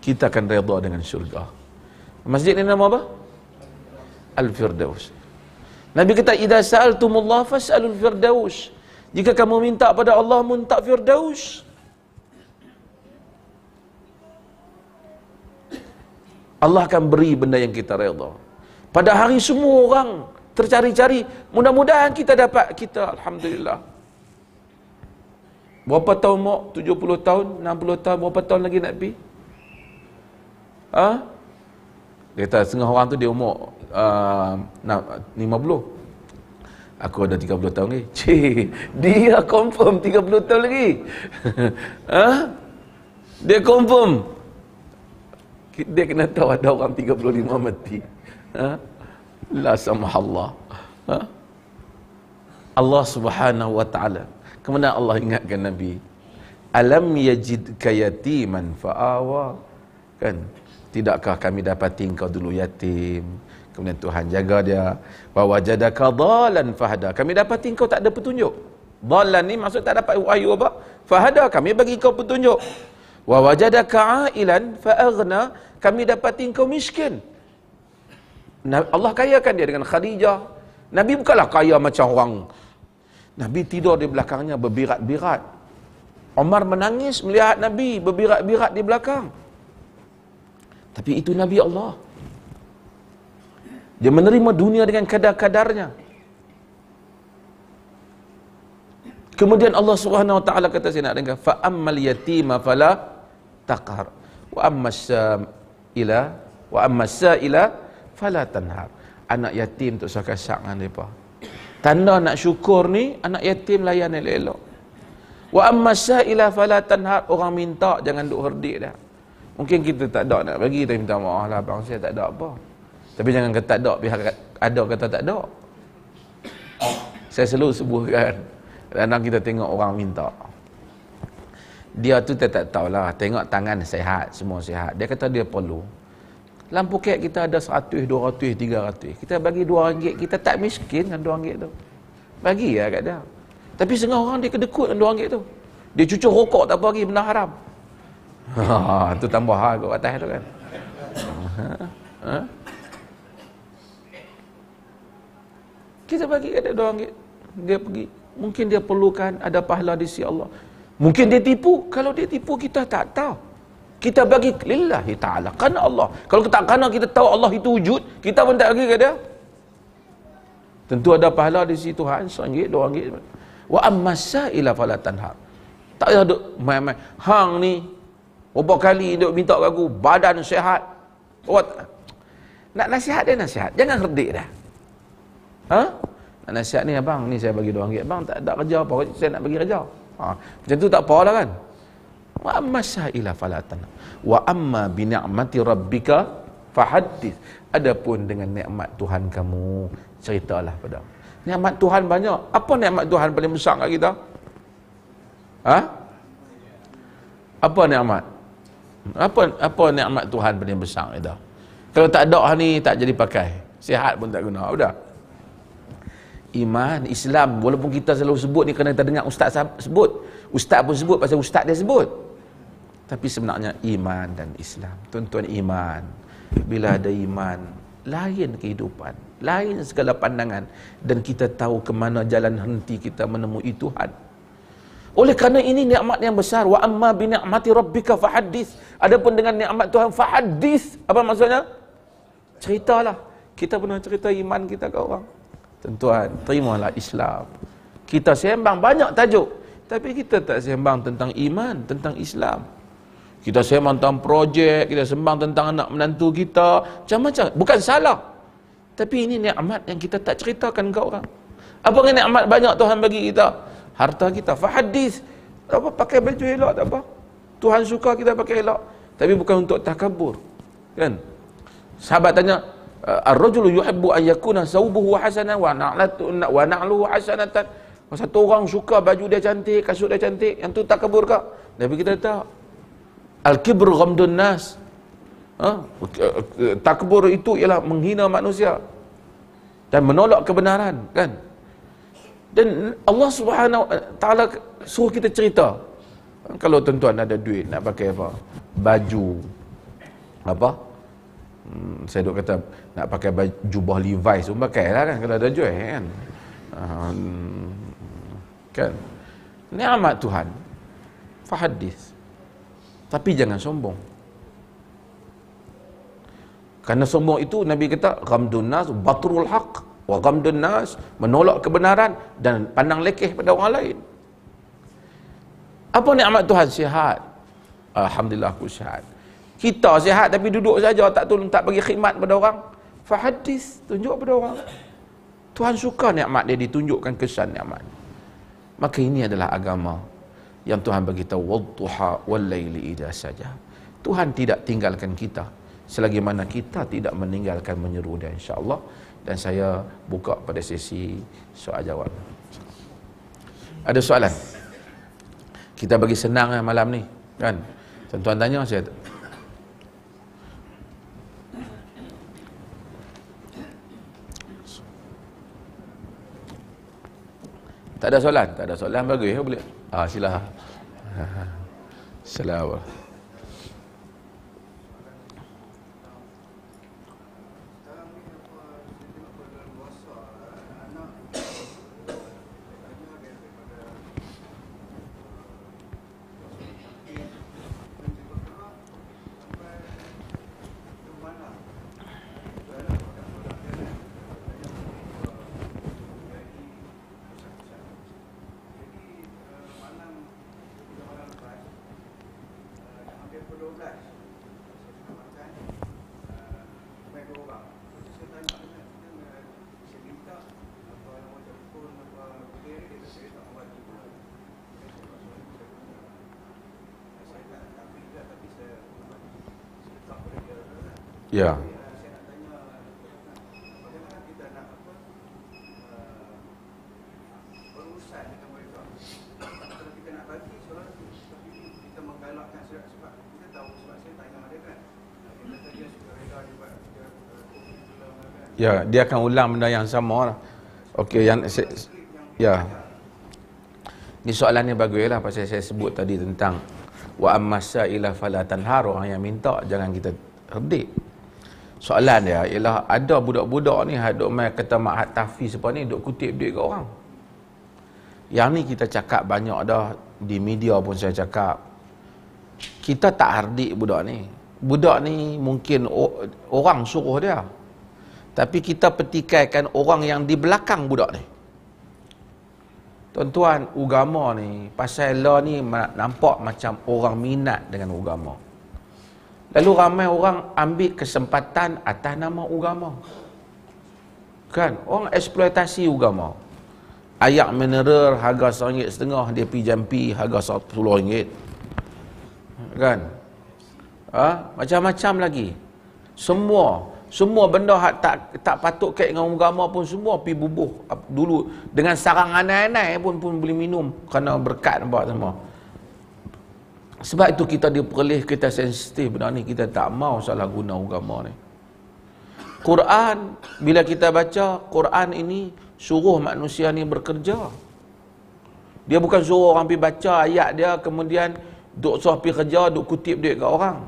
Kita akan redha dengan syurga. Masjid ni nama apa? al-firdaus. Nabi kata idza sa'altumullah fas'alul firdaus. Jika kamu minta pada Allah minta firdaus. Allah akan beri benda yang kita redha. Pada hari semua orang tercari-cari, mudah-mudahan kita dapat kita alhamdulillah. Berapa tahun mak? 70 tahun, 60 tahun, berapa tahun lagi nak pergi? Ha? Dia kata setengah orang tu dia umur Ah, uh, 50 aku ada 30 tahun lagi cik <laughs> dia confirm 30 tahun lagi ha? <laughs> dia confirm dia kena tahu ada orang 35 mati ha? la Allah. ha? Allah subhanahu wa ta'ala kemudian Allah ingatkan Nabi alam yajid yatiman fa'awa kan tidakkah kami dapat engkau dulu yatim Kemudian Tuhan jaga dia. Wa wajadaka dhalan fahada. Kami dapat engkau tak ada petunjuk. Dhalan ni maksud tak dapat wahyu apa? Fahada kami bagi kau petunjuk. Wa wajadaka ailan fa Kami dapat engkau miskin. Allah kayakan dia dengan Khadijah. Nabi bukanlah kaya macam orang. Nabi tidur di belakangnya berbirat-birat. Omar menangis melihat Nabi berbirat-birat di belakang. Tapi itu Nabi Allah. Dia menerima dunia dengan kadar-kadarnya. Kemudian Allah Subhanahu Wa Taala kata saya nak dengar fa ammal yatima fala taqhar wa ammasa ila wa ammasa ila fala tanhar. Anak yatim tu sangat kasak dengan depa. Tanda nak syukur ni anak yatim layan elok-elok. Wa ammasa ila fala tanhar orang minta jangan duk herdik dah. Mungkin kita tak ada nak bagi tapi minta maaf lah bang saya tak ada apa. -apa. Tapi jangan kata tak ada, pihak ada kata tak ada. Saya selalu sebutkan, kadang kita tengok orang minta. Dia tu tak tak tahulah, tengok tangan sehat, semua sehat. Dia kata dia perlu. Lampu kek kita ada 100, 200, 300. Kita bagi 2 ringgit, kita tak miskin dengan 2 ringgit tu. Bagi ya, kat dia. Tapi setengah orang dia kedekut dengan 2 ringgit tu. Dia cucuk rokok tak bagi benda haram. <laughs> Ha, tu tambah hal kat atas tu kan. Ha? Ha? Kita bagi kepada dia orang dia pergi. Mungkin dia perlukan ada pahala di sisi Allah. Mungkin dia tipu. Kalau dia tipu kita tak tahu. Kita bagi lillahi ta'ala. Kerana Allah. Kalau kita kerana kita tahu Allah itu wujud, kita pun tak bagi kepada dia. Tentu ada pahala di sisi Tuhan. Sanggit, dua anggit. Wa ammasa ila falatan hak. Tak payah duk main-main. Hang ni, berapa kali duk minta ke aku, badan sehat. Oh, nak nasihat dia nasihat. Jangan herdik dah. Ha? Nak nasihat ni abang, ni saya bagi 2 ringgit. Abang tak ada kerja apa, saya nak bagi kerja. Ha. Macam tu tak apalah kan. Wa amma sa'ila falatana. Wa amma bi ni'mati rabbika fahaddis. Adapun dengan nikmat Tuhan kamu, ceritalah pada. Nikmat Tuhan banyak. Apa nikmat Tuhan paling besar kat kita? Ha? Apa nikmat? Apa apa nikmat Tuhan paling besar kita? Kalau tak ada ni tak jadi pakai. Sihat pun tak guna. Sudah iman Islam walaupun kita selalu sebut ni kerana kita dengar ustaz sebut ustaz pun sebut pasal ustaz dia sebut tapi sebenarnya iman dan Islam tuan-tuan iman bila ada iman lain kehidupan lain segala pandangan dan kita tahu ke mana jalan henti kita menemui Tuhan oleh kerana ini nikmat yang besar wa amma bi ni'mati rabbika fahaddis adapun dengan nikmat Tuhan fahaddis apa maksudnya ceritalah kita pernah cerita iman kita ke orang Tuan-tuan, terimalah Islam. Kita sembang banyak tajuk. Tapi kita tak sembang tentang iman, tentang Islam. Kita sembang tentang projek, kita sembang tentang anak menantu kita. Macam-macam. Bukan salah. Tapi ini ni'mat yang kita tak ceritakan ke orang. Apa yang ni'mat banyak Tuhan bagi kita? Harta kita. Fahadis. Tak apa, pakai baju elok tak apa. Tuhan suka kita pakai elok. Tapi bukan untuk takabur. Kan? Sahabat tanya, Uh, ar-rajul yuhibbu an yakuna saubuhu hasanan wa na'latu wa na'luhu hasanatan. Oh, satu orang suka baju dia cantik, kasut dia cantik, yang tu tak kabur ke? Nabi kita tak. Al-kibr ghamdun nas. Ha? Takbur itu ialah menghina manusia dan menolak kebenaran, kan? Dan Allah Subhanahu taala suruh kita cerita. Kalau tuan-tuan ada duit nak pakai apa? Baju apa? Hmm, saya duk kata nak pakai baju, jubah Levi's pun pakai lah kan kalau ada jual kan. Hmm, kan. Nikmat Tuhan. Fahadis. Tapi jangan sombong. Karena sombong itu Nabi kata ghamdun batrul haq wa ghamdun menolak kebenaran dan pandang lekeh pada orang lain. Apa ni amat Tuhan sihat? Alhamdulillah aku sihat kita sihat tapi duduk saja tak tolong tak bagi khidmat pada orang fahadis tunjuk pada orang Tuhan suka nikmat dia ditunjukkan kesan nikmat maka ini adalah agama yang Tuhan bagi tahu wadduha walaili idza saja Tuhan tidak tinggalkan kita selagi mana kita tidak meninggalkan menyeru dia insyaallah dan saya buka pada sesi soal jawab ada soalan kita bagi senang eh, malam ni kan tuan-tuan tanya saya Tak ada soalan? Tak ada soalan bagus ya boleh. Ah silalah. Assalamualaikum. Ah, ah. Ya, dia akan ulang benda yang sama lah. Okey, yang se- ya. Ni soalan ni bagus lah pasal saya sebut tadi tentang wa ammasa ila falatan haru orang ha, yang minta jangan kita redik. Soalan dia ialah ada budak-budak ni hadok mai kata ma'had tahfi siapa ni dok kutip duit kat orang. Yang ni kita cakap banyak dah di media pun saya cakap. Kita tak hardik budak ni. Budak ni mungkin orang suruh dia. Tapi kita pertikaikan orang yang di belakang budak ni. Tuan-tuan, agama ni, pasal law ni nampak macam orang minat dengan agama. Lalu ramai orang ambil kesempatan atas nama agama. Kan? Orang eksploitasi agama. Ayak mineral harga seringgit setengah, dia pergi jampi harga sepuluh ringgit. Kan? Ha? Macam-macam lagi. Semua. Semua semua benda hak tak tak patut kait dengan agama pun semua pi bubuh dulu dengan sarang anai-anai pun pun boleh minum kerana berkat apa semua sebab itu kita diperlih kita sensitif benda ni kita tak mau salah guna agama ni Quran bila kita baca Quran ini suruh manusia ni bekerja dia bukan suruh orang pi baca ayat dia kemudian duk suruh pi kerja duk kutip duit kat orang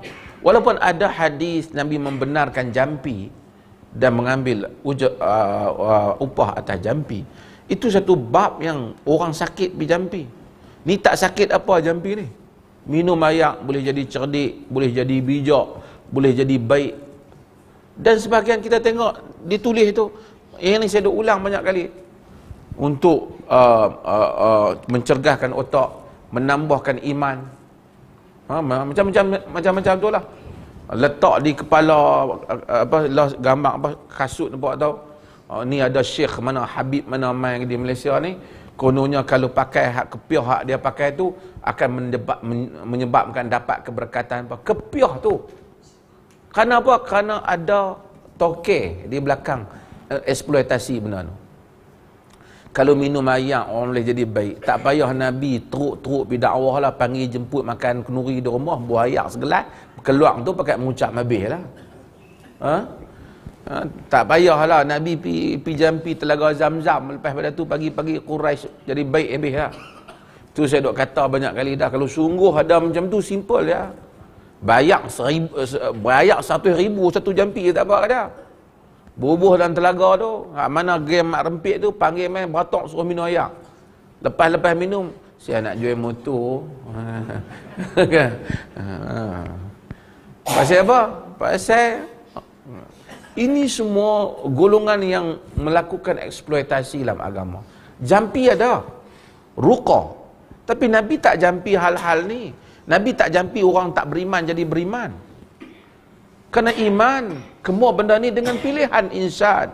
Walaupun ada hadis Nabi membenarkan jampi dan mengambil uja, uh, uh, upah atas jampi, itu satu bab yang orang sakit pergi jampi. Ni tak sakit apa jampi ni? Minum ayak boleh jadi cerdik, boleh jadi bijak, boleh jadi baik. Dan sebahagian kita tengok ditulis itu, yang ini saya dah ulang banyak kali. Untuk uh, uh, uh, mencergahkan otak, menambahkan iman, Ha, macam macam macam macam tu lah. Letak di kepala apa lah gambar apa kasut nampak tau. Ha, ni ada syekh mana Habib mana main di Malaysia ni. Kononnya kalau pakai hak kepiah hak dia pakai tu akan mendebat, menyebabkan dapat keberkatan apa kepiah tu. Kenapa? Kerana ada toke di belakang eh, eksploitasi benda tu kalau minum ayam orang boleh jadi baik tak payah Nabi teruk-teruk pergi dakwah lah panggil jemput makan kenuri di rumah buah ayam segelas keluar tu pakai mengucap mabih lah ha? ha? tak payah lah Nabi pergi jampi telaga zam-zam lepas pada tu pagi-pagi Quraisy jadi baik habis lah tu saya dok kata banyak kali dah kalau sungguh ada macam tu simple ya bayar seribu bayar satu ribu satu jampi tak apa-apa Bubuh dan telaga tu, ha, mana game mak rempit tu, panggil main batok suruh minum air. Lepas-lepas minum, saya nak jual motor. <laughs> Ha. Pasal apa? Pasal ini semua golongan yang melakukan eksploitasi dalam agama. Jampi ada. Ruqa. Tapi Nabi tak jampi hal-hal ni. Nabi tak jampi orang tak beriman jadi beriman. Kena iman, kemua benda ni dengan pilihan insan.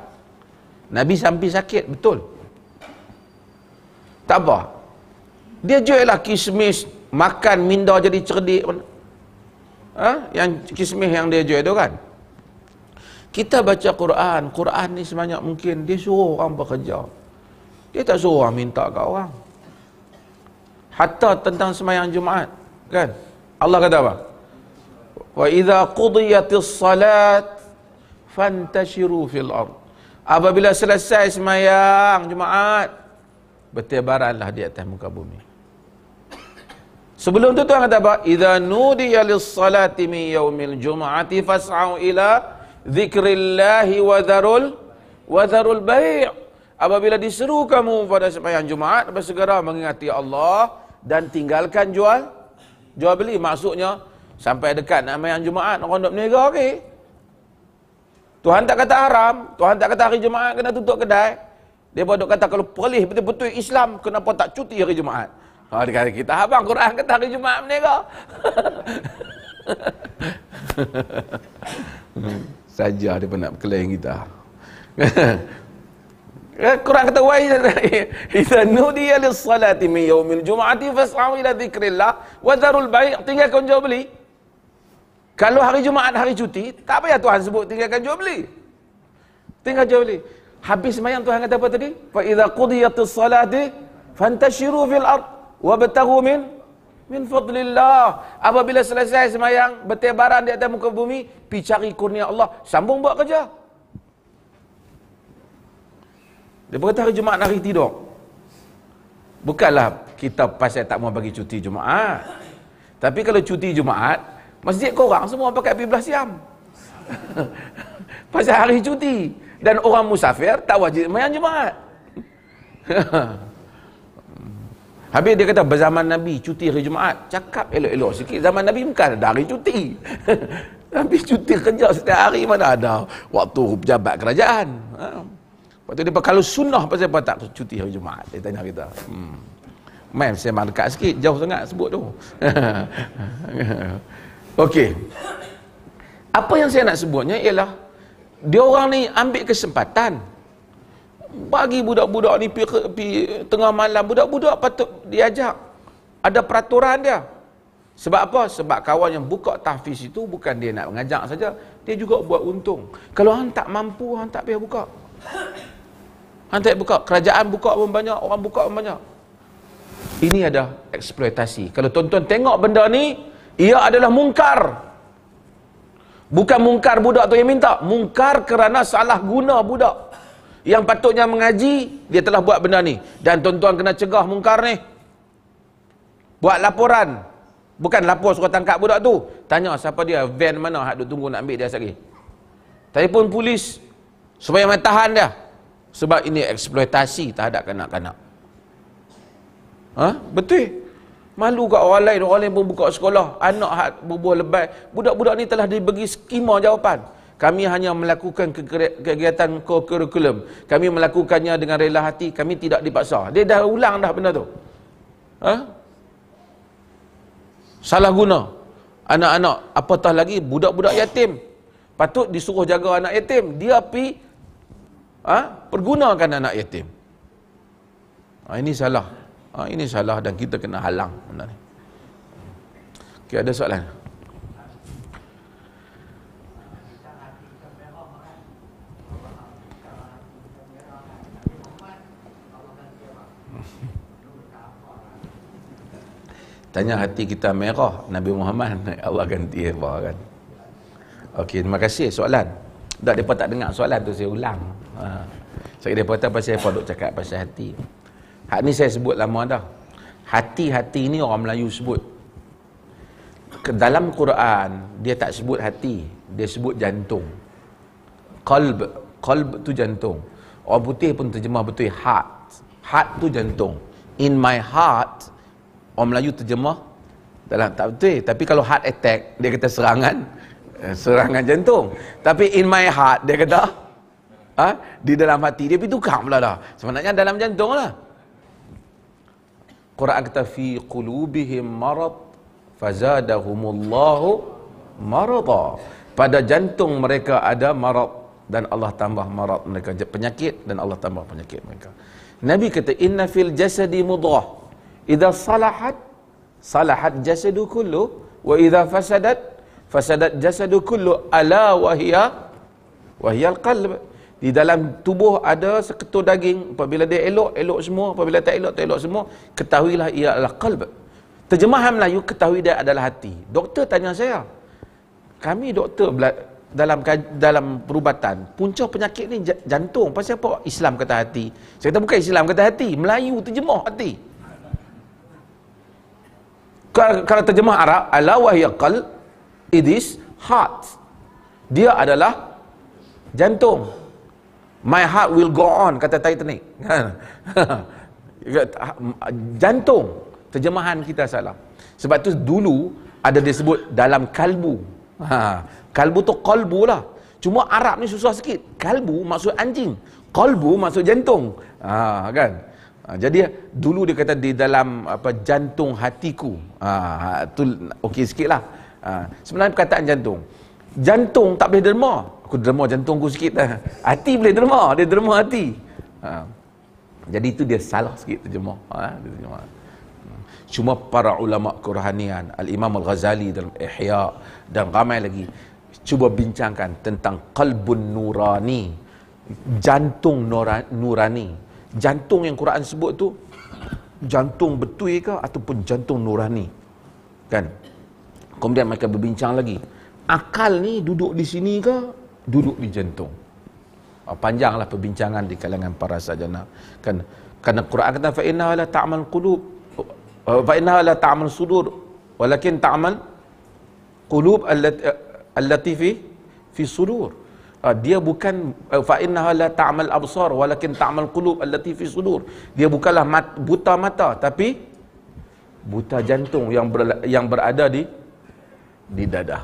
Nabi sampai sakit, betul. Tak apa. Dia jual lah kismis, makan, minda jadi cerdik. Ha? Yang kismis yang dia jual tu kan. Kita baca Quran, Quran ni sebanyak mungkin dia suruh orang bekerja. Dia tak suruh orang minta ke orang. Hatta tentang semayang Jumaat, kan? Allah kata apa? وَإِذَا قُضِيَتِ الصَّلَاتِ فَانْتَشِرُوا فِي الْأَرْضِ Apabila selesai semayang Jumaat, bertibaranlah di atas muka bumi. Sebelum itu Tuhan kata apa? إِذَا نُودِيَ لِلصَّلَاتِ مِنْ يَوْمِ الْجُمْعَةِ فَاسْعَوْا إِلَى ذِكْرِ اللَّهِ وَذَرُ وَذَرُ الْبَيْعِ Apabila diseru kamu pada semayang Jumaat, bersegera mengingati Allah dan tinggalkan jual, jual beli. Maksudnya, Sampai dekat nak main Jumaat, orang duduk berniaga lagi. Tuhan tak kata haram, Tuhan tak kata hari Jumaat kena tutup kedai. Dia pun duduk kata kalau pelih betul-betul Islam, kenapa tak cuti hari Jumaat? Oh, dia kata, kita abang Quran kata hari Jumaat berniaga. <laughs> Saja dia pun nak berkelain kita. Eh, Quran kata wa idza nudiya lis salati min yawmil jum'ati fas'u ila dhikrillah wa dharul bai' tinggal kau jauh beli kalau hari Jumaat hari cuti, tak payah Tuhan sebut tinggalkan jual beli. Tinggal jual beli. Habis sembahyang Tuhan kata apa tadi? Fa idza qudiyatus salati fantashiru fil ard wabtaghu min min fadlillah. Apabila selesai sembahyang, bertebaran di atas muka bumi, pi cari kurnia Allah, sambung buat kerja. Dia berkata hari Jumaat hari tidur. Bukanlah kita pasal tak mau bagi cuti Jumaat. Tapi kalau cuti Jumaat, Masjid korang semua pakai pergi belah siam. <laughs> Pasal hari cuti. Dan orang musafir tak wajib main jemaat. <laughs> Habis dia kata berzaman Nabi cuti hari Jumaat. Cakap elok-elok sikit. Zaman Nabi bukan ada hari cuti. <laughs> Nabi cuti kerja setiap hari mana ada waktu pejabat kerajaan. Ha? dia kata, kalau sunnah pasal apa tak cuti hari Jumaat. Dia tanya kita. Hmm. Main saya dekat sikit. Jauh sangat sebut tu. Okey. Apa yang saya nak sebutnya ialah dia orang ni ambil kesempatan bagi budak-budak ni pi, tengah malam budak-budak patut diajak ada peraturan dia sebab apa sebab kawan yang buka tahfiz itu bukan dia nak mengajak saja dia juga buat untung kalau hang tak mampu hang tak payah buka hang tak buka kerajaan buka pun banyak orang buka pun banyak ini ada eksploitasi kalau tuan-tuan tengok benda ni ia adalah mungkar bukan mungkar budak tu yang minta mungkar kerana salah guna budak yang patutnya mengaji dia telah buat benda ni dan tuan-tuan kena cegah mungkar ni buat laporan bukan lapor suruh tangkap budak tu tanya siapa dia van mana hak duk tunggu nak ambil dia sekali telefon polis supaya mentahan dia sebab ini eksploitasi terhadap kanak-kanak ha? betul Malu kat orang lain, orang lain pun buka sekolah. Anak hak berbuah lebat. Budak-budak ni telah diberi skema jawapan. Kami hanya melakukan kegiatan kurikulum. Kami melakukannya dengan rela hati. Kami tidak dipaksa. Dia dah ulang dah benda tu. Ha? Salah guna. Anak-anak, apatah lagi budak-budak yatim. Patut disuruh jaga anak yatim. Dia pi ha? pergunakan anak yatim. Ha, ini salah. Ha, ini salah dan kita kena halang benda ada soalan? Tanya hati kita merah Nabi Muhammad <laughs> Allah ganti apa kan Okey terima kasih soalan Tak mereka tak dengar soalan tu saya ulang ha. Saya kata pasal apa duk cakap pasal hati Hak ni saya sebut lama dah. Hati-hati ni orang Melayu sebut. Ke dalam Quran, dia tak sebut hati. Dia sebut jantung. Qalb. Qalb tu jantung. Orang putih pun terjemah betul heart. Heart tu jantung. In my heart, orang Melayu terjemah dalam tak betul. Tapi kalau heart attack, dia kata serangan eh, serangan jantung. Tapi in my heart, dia kata ha? di dalam hati. Dia pergi tukar pula dah. Sebenarnya dalam jantung lah. Quran kata fi qulubihim marad fazadahumullahu marada. Pada jantung mereka ada marad dan Allah tambah marad mereka penyakit dan Allah tambah penyakit mereka. Nabi kata inna fil jasadi mudghah idza salahat salahat jasadu kullu wa idza fasadat fasadat jasadu kullu ala wa hiya wa hiya al-qalb di dalam tubuh ada seketul daging. Apabila dia elok, elok semua. Apabila tak elok, tak elok semua. Ketahuilah ia adalah kalb. Terjemahan Melayu, ketahui dia adalah hati. Doktor tanya saya. Kami doktor dalam dalam perubatan, punca penyakit ni jantung. Pasal apa Islam kata hati? Saya kata bukan Islam kata hati. Melayu terjemah hati. Kalau terjemah Arab, Allah yaqal, it is heart. Dia adalah jantung. My heart will go on, kata Titanic. Kan? <laughs> Jantung, terjemahan kita salah. Sebab tu dulu, ada disebut dalam kalbu. Ha, kalbu tu kalbu lah. Cuma Arab ni susah sikit. Kalbu maksud anjing. Kalbu maksud jantung. Ha, kan? Ha, jadi dulu dia kata di dalam apa jantung hatiku. Ha, ha tu okey sikit lah. Ha, sebenarnya perkataan jantung jantung tak boleh derma. Aku derma jantung aku sikit dah. Hati boleh derma, dia derma hati. Ha. Jadi itu dia salah sikit terjemah. Ha, hmm. Cuma para ulama Qur'anian, Al-Imam Al-Ghazali dalam Ihya dan ramai lagi cuba bincangkan tentang qalbun nurani, jantung nurani. Jantung yang Quran sebut tu jantung betul ke ataupun jantung nurani? Kan? Kemudian mereka berbincang lagi akal ni duduk di sini ke duduk di jantung ah, panjanglah perbincangan di kalangan para sajana. kan kerana Quran kata fa inna la ta'mal qulub ah, fa inna la ta'mal sudur walakin ta'mal qulub allati fi fi sudur ah, dia bukan fa inna la ta'mal absar walakin ta'mal qulub allati fi sudur dia bukanlah mat, buta mata tapi buta jantung yang ber, yang berada di di dadah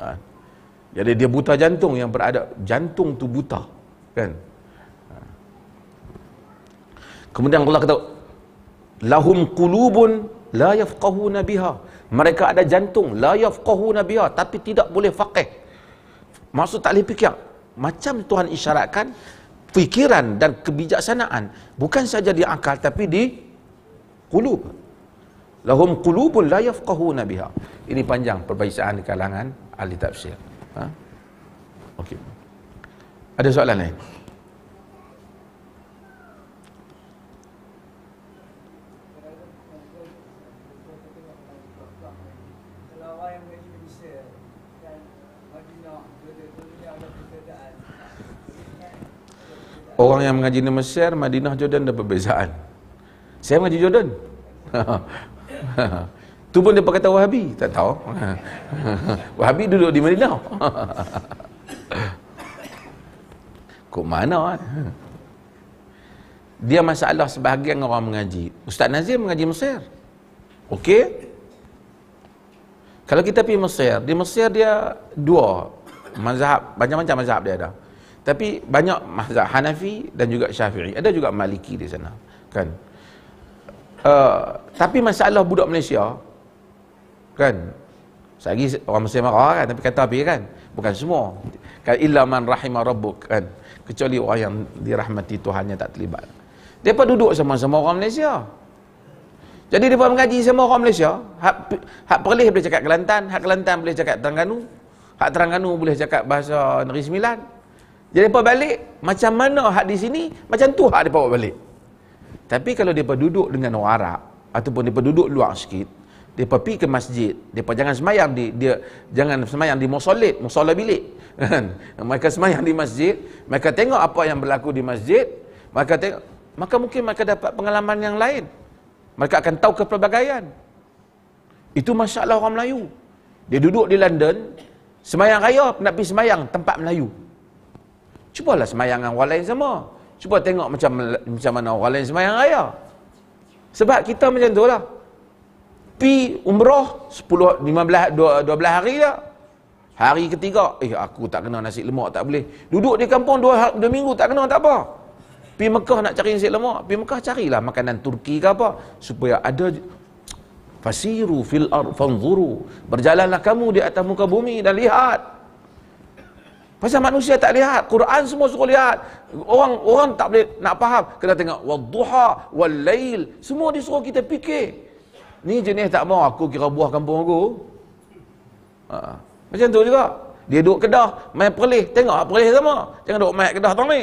Ha. Jadi dia buta jantung yang berada jantung tu buta, kan? Ha. Kemudian Allah kata lahum kulubun layaf kahu nabiha. Mereka ada jantung layaf kahu nabiha, tapi tidak boleh fakih. Maksud tak boleh fikir. Macam Tuhan isyaratkan fikiran dan kebijaksanaan bukan saja di akal tapi di kulub. Lahum kulubun layaf kahu nabiha. Ini panjang perbincangan di kalangan ahli tafsir ha? Okey. ada soalan lain Orang yang mengaji di Mesir, Madinah, Jordan ada perbezaan. Saya mengaji Jordan. <laughs> Tu pun dia pakai kata Wahabi. Tak tahu. <laughs> Wahabi duduk di Madinah. <laughs> Kok mana? Kan? Dia masalah sebahagian orang mengaji. Ustaz Nazir mengaji Mesir. Okey. Kalau kita pergi Mesir, di Mesir dia dua mazhab, banyak-banyak mazhab dia ada. Tapi banyak mazhab Hanafi dan juga Syafi'i. Ada juga Maliki di sana. Kan? Uh, tapi masalah budak Malaysia, kan sehari orang mesti marah kan tapi kata habis kan bukan semua kan illa man rahimah rabbuk kan kecuali orang yang dirahmati Tuhannya tak terlibat mereka duduk sama-sama orang Malaysia jadi mereka mengaji sama orang Malaysia hak, hak perlis boleh cakap Kelantan hak Kelantan boleh cakap Terengganu hak Terengganu boleh cakap bahasa Negeri Sembilan jadi mereka balik macam mana hak di sini macam tu hak mereka balik tapi kalau mereka duduk dengan orang Arab ataupun mereka duduk luar sikit depa pergi ke masjid dia jangan semayang di dia jangan semayang di musolit musola bilik kan? mereka semayang di masjid mereka tengok apa yang berlaku di masjid mereka tengok maka mungkin mereka dapat pengalaman yang lain mereka akan tahu kepelbagaian itu masalah orang Melayu dia duduk di London semayang raya nak pergi semayang tempat Melayu cubalah semayang dengan orang lain sama cuba tengok macam macam mana orang lain semayang raya sebab kita macam tu lah pi umrah 10 15 12 hari lah. Hari ketiga, eh aku tak kena nasi lemak tak boleh. Duduk di kampung 2 2 minggu tak kena tak apa. Pi Mekah nak cari nasi lemak, pi Mekah carilah makanan Turki ke apa supaya ada fasiru fil ard fanzuru. Berjalanlah kamu di atas muka bumi dan lihat. Pasal manusia tak lihat, Quran semua suruh lihat. Orang orang tak boleh nak faham, kena tengok wadhuha, wal lail. Semua disuruh kita fikir. Ni jenis tak mau aku kira buah kampung aku. Ha. Macam tu juga. Dia duduk kedah, main perlis. Tengok perlis sama. Jangan duduk main kedah tang ni.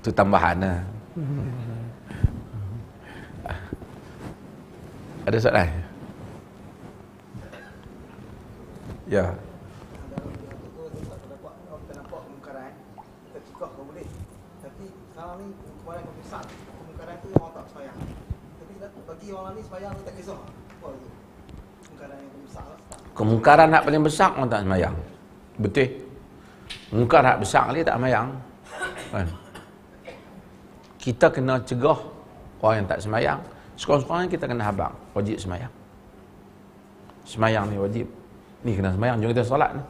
Itu ha. <laughs> tambahan lah. Ada soalan? Ya. Yeah. kasih orang ni Kemungkaran besar. Lah. Kemungkaran hak paling besar orang tak semayang. Betul. Mungkar hak besar ni tak semayang. Kan? Kita kena cegah orang yang tak semayang. Sekarang-sekarang kita kena habang. Wajib semayang. Semayang ni wajib. Ni kena semayang. Jom kita solat ni.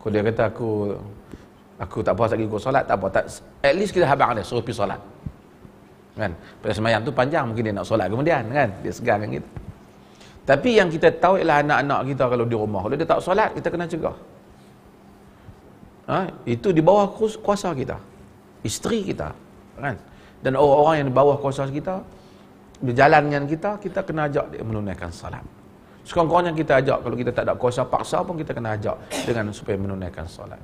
Kalau dia kata aku aku tak puas lagi ikut solat, tak apa. Tak, at least kita habang dia. Suruh pergi solat kan pada sembahyang tu panjang mungkin dia nak solat kemudian kan dia segan gitu tapi yang kita tahu ialah anak-anak kita kalau di rumah kalau dia tak solat kita kena cegah ha? itu di bawah kuasa kita isteri kita kan dan orang-orang yang di bawah kuasa kita di jalan dengan kita kita kena ajak dia menunaikan solat sekurang-kurangnya kita ajak kalau kita tak ada kuasa paksa pun kita kena ajak dengan supaya menunaikan solat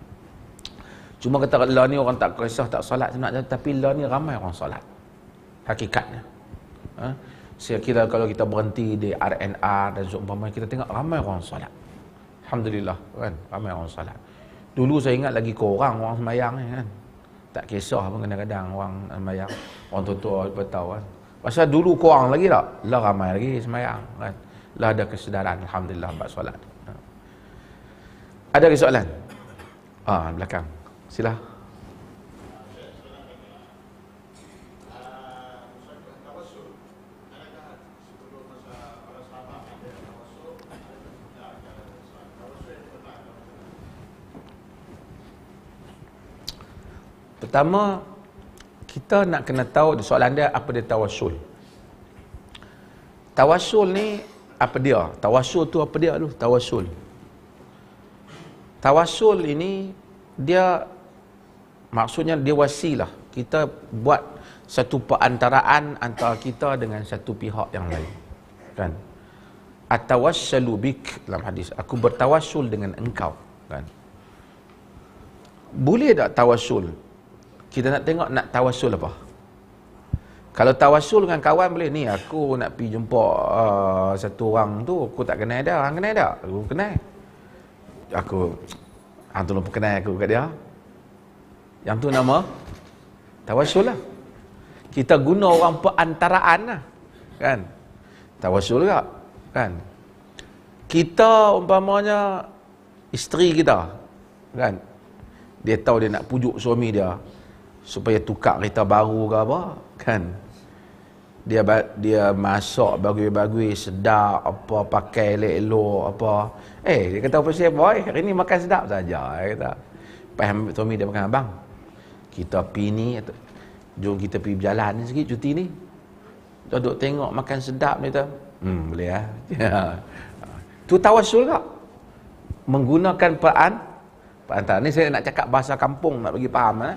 cuma kata Allah ni orang tak kuasa tak solat tapi Allah ni ramai orang solat hakikatnya. Saya ha? kira kalau kita berhenti di RNA dan seumpama kita tengok ramai orang solat. Alhamdulillah kan, ramai orang solat. Dulu saya ingat lagi kurang orang semayang kan. Tak kisah pun kadang-kadang orang semayang. Orang tua-tua apa tahu kan. Pasal dulu kurang lagi tak? Lah ramai lagi semayang kan. Lah ada kesedaran Alhamdulillah buat solat. Ha. Ada lagi soalan? Ah, belakang. sila. Pertama, kita nak kena tahu soalan dia apa dia tawasul. Tawasul ni apa dia? Tawasul tu apa dia lu? Tawasul. Tawasul ini dia maksudnya dia wasilah. Kita buat satu perantaraan antara kita dengan satu pihak yang lain. Kan? Atawassalu bik dalam hadis. Aku bertawasul dengan engkau. Kan? Boleh tak tawasul? kita nak tengok nak tawasul apa kalau tawasul dengan kawan boleh ni aku nak pergi jumpa uh, satu orang tu aku tak kenal dia orang kenal tak aku kenal aku hang tolong kenal aku kat dia yang tu nama tawasul lah kita guna orang perantaraan lah kan tawasul juga kan kita umpamanya isteri kita kan dia tahu dia nak pujuk suami dia supaya tukar kereta baru ke apa kan dia dia masak bagi-bagi sedap apa pakai elok-elok apa eh dia kata apa siapa boy hari ni makan sedap saja dia kata pas Tommy dia makan abang kita pi ni jom kita pergi berjalan ni sikit cuti ni kita duduk tengok makan sedap ni tu hmm boleh lah <laughs> ya. tu tawasul tak menggunakan peran perantara ni saya nak cakap bahasa kampung nak bagi faham eh?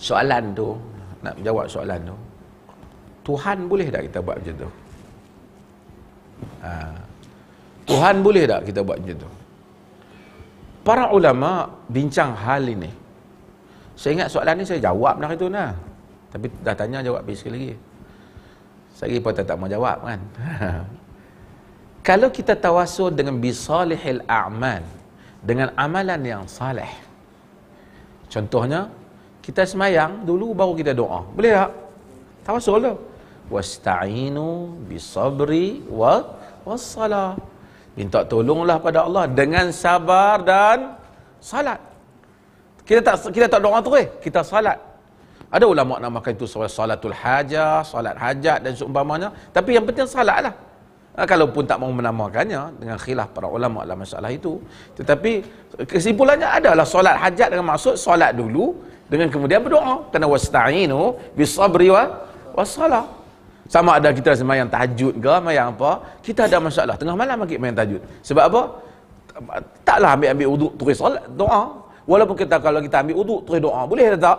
soalan tu nak jawab soalan tu Tuhan boleh tak kita buat macam tu ha. Tuhan boleh tak kita buat macam tu para ulama bincang hal ini saya ingat soalan ni saya jawab nak lah itu nak. tapi dah tanya jawab habis sekali lagi saya pun tak, tak mau jawab kan <laughs> kalau kita tawasul dengan bisalihil a'mal dengan amalan yang salih contohnya kita semayang dulu baru kita doa. Boleh tak? Tawasul tu. Wasta'inu bisabri wa wassalah. Minta tolonglah pada Allah dengan sabar dan salat. Kita tak kita tak doa terus, kita salat. Ada ulama nak namakan itu sebagai salatul hajah, salat hajat dan seumpamanya. Tapi yang penting salatlah. Ha, pun tak mau menamakannya dengan khilaf para ulama dalam masalah itu. Tetapi kesimpulannya adalah solat hajat dengan maksud solat dulu dengan kemudian berdoa kena wasta'inu bisabri wa wassalah sama ada kita sembahyang tahajud ke yang apa kita ada masalah tengah malam lagi main tahajud sebab apa taklah ambil-ambil uduk terus solat doa walaupun kita kalau kita ambil uduk terus doa boleh tak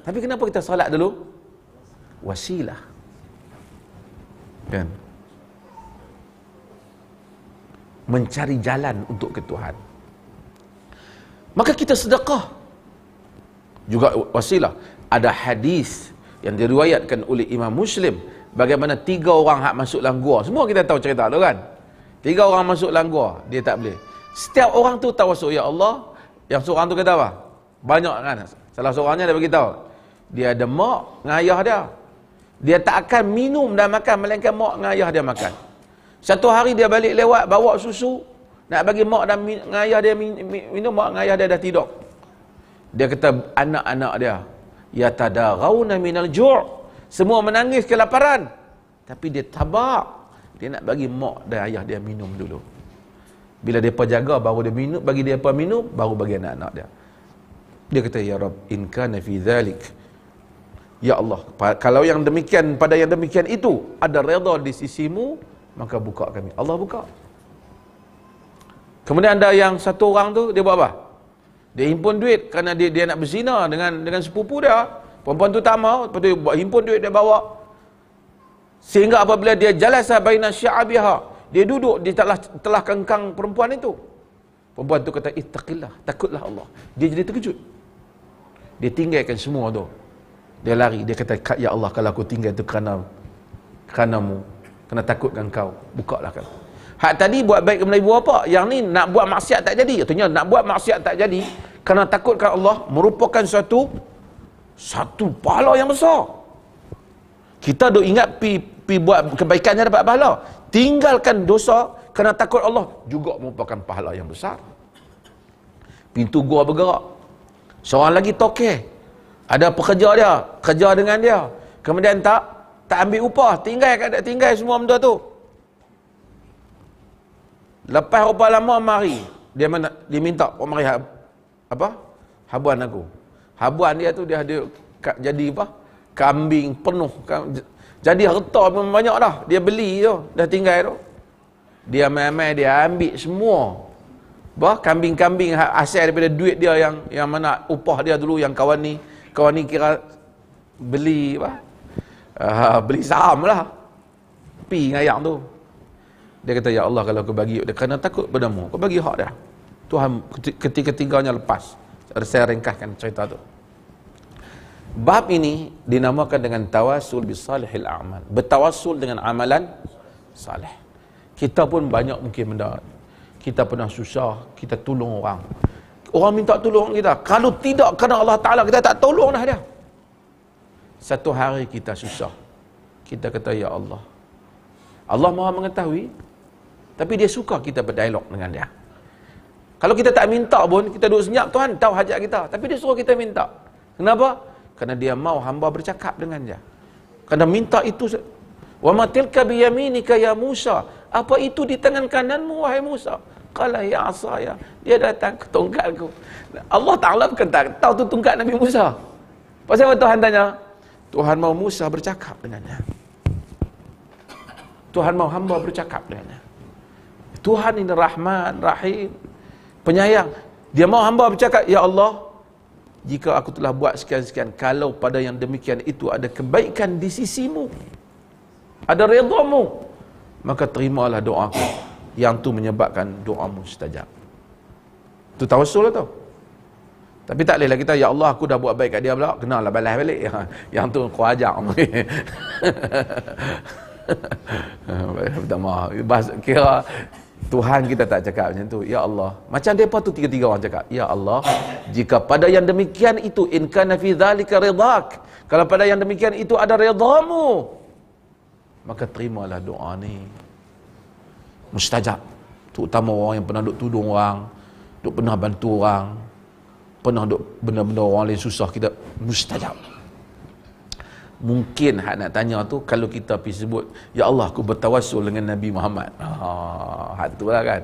tapi kenapa kita solat dulu wasilah kan mencari jalan untuk ke Tuhan maka kita sedekah juga wasilah ada hadis yang diriwayatkan oleh Imam Muslim bagaimana tiga orang hak masuk dalam gua semua kita tahu cerita tu kan tiga orang masuk dalam gua dia tak boleh setiap orang tu tawasul ya Allah yang seorang tu kata apa banyak kan salah seorangnya dia beritahu dia ada mak dengan ayah dia dia tak akan minum dan makan melainkan mak dengan ayah dia makan satu hari dia balik lewat bawa susu nak bagi mak dan min- ayah dia minum mak dengan ayah dia dah tidur dia kata anak-anak dia ya tadarauna minal ju' semua menangis kelaparan tapi dia tabak dia nak bagi mak dan ayah dia minum dulu bila depa jaga baru dia minum bagi dia apa minum baru bagi anak-anak dia dia kata ya rab in kana fi dhalik ya Allah kalau yang demikian pada yang demikian itu ada redha di sisimu maka buka kami Allah buka kemudian ada yang satu orang tu dia buat apa dia himpun duit kerana dia dia nak berzina dengan dengan sepupu dia. Perempuan tu tak mau, lepas tu dia buat himpun duit dia bawa. Sehingga apabila dia jalan sampai na dia duduk di telah telah kengkang perempuan itu. Perempuan tu kata ittaqillah, takutlah Allah. Dia jadi terkejut. Dia tinggalkan semua tu. Dia lari, dia kata ya Allah kalau aku tinggal itu kerana kerana mu, kerana takutkan kau, bukalah kau. Hak tadi buat baik kepada buat apa? Yang ni nak buat maksiat tak jadi. Katanya nak buat maksiat tak jadi. Kerana takutkan Allah merupakan satu satu pahala yang besar. Kita duk ingat pi, pi buat kebaikannya dapat pahala. Tinggalkan dosa kerana takut Allah juga merupakan pahala yang besar. Pintu gua bergerak. Seorang lagi toke. Ada pekerja dia, kerja dengan dia. Kemudian tak tak ambil upah, tinggal tinggal semua benda tu. Lepas rupa lama mari, dia mana dia minta Pak oh, Mari hab, apa? Habuan aku. Habuan dia tu dia ada jadi apa? Kambing penuh kan? Jadi harta pun banyak dah. Dia beli tu, dah tinggal tu. Dia main-main dia ambil semua. Bah kambing-kambing hasil daripada duit dia yang yang mana upah dia dulu yang kawan ni, kawan ni kira beli apa? Uh, beli saham lah. Pi ngayang tu. Dia kata, Ya Allah kalau aku bagi, dia kena takut padamu. Aku bagi hak dia. Tuhan ketika tinggalnya lepas. Saya ringkahkan cerita tu. Bab ini dinamakan dengan tawasul bisalihil amal. Bertawasul dengan amalan salih. Kita pun banyak mungkin benda. Kita pernah susah, kita tolong orang. Orang minta tolong kita. Kalau tidak kerana Allah Ta'ala, kita tak tolong dah dia. Satu hari kita susah. Kita kata, Ya Allah. Allah maha mengetahui, tapi dia suka kita berdialog dengan dia. Kalau kita tak minta pun, kita duduk senyap, Tuhan tahu hajat kita. Tapi dia suruh kita minta. Kenapa? Kerana dia mau hamba bercakap dengan dia. Kerana minta itu... Wa ma tilka bi yaminika ya Musa? Apa itu di tangan kananmu wahai Musa? Qala ya saya. Dia datang ke tongkatku. Allah Taala bukan tak tahu tu tongkat Nabi Musa. Pasal apa Tuhan tanya? Tuhan mau Musa bercakap dengannya. Tuhan mau hamba bercakap dengannya. Tuhan ini Rahman, Rahim, penyayang. Dia mau hamba bercakap, Ya Allah, jika aku telah buat sekian-sekian, kalau pada yang demikian itu ada kebaikan di sisimu, ada redhamu, maka terimalah doa aku. Yang tu menyebabkan doamu setajam Itu tawasul lah tu. Tapi tak bolehlah kita, Ya Allah, aku dah buat baik kat dia pula, kenalah balas balik. <laughs> Yang tu kau ajak. Minta <laughs> maaf. Kira Tuhan kita tak cakap macam tu. Ya Allah. Macam dia patut tiga-tiga orang cakap. Ya Allah. Jika pada yang demikian itu. In kana fi dhalika redhak. Kalau pada yang demikian itu ada redhamu. Maka terimalah doa ni. Mustajab. Terutama orang yang pernah duk tudung orang. Duk pernah bantu orang. Pernah duk benda-benda orang lain susah kita. Mustajab mungkin hak nak tanya tu kalau kita pergi sebut ya Allah aku bertawasul dengan Nabi Muhammad ha hak tu lah kan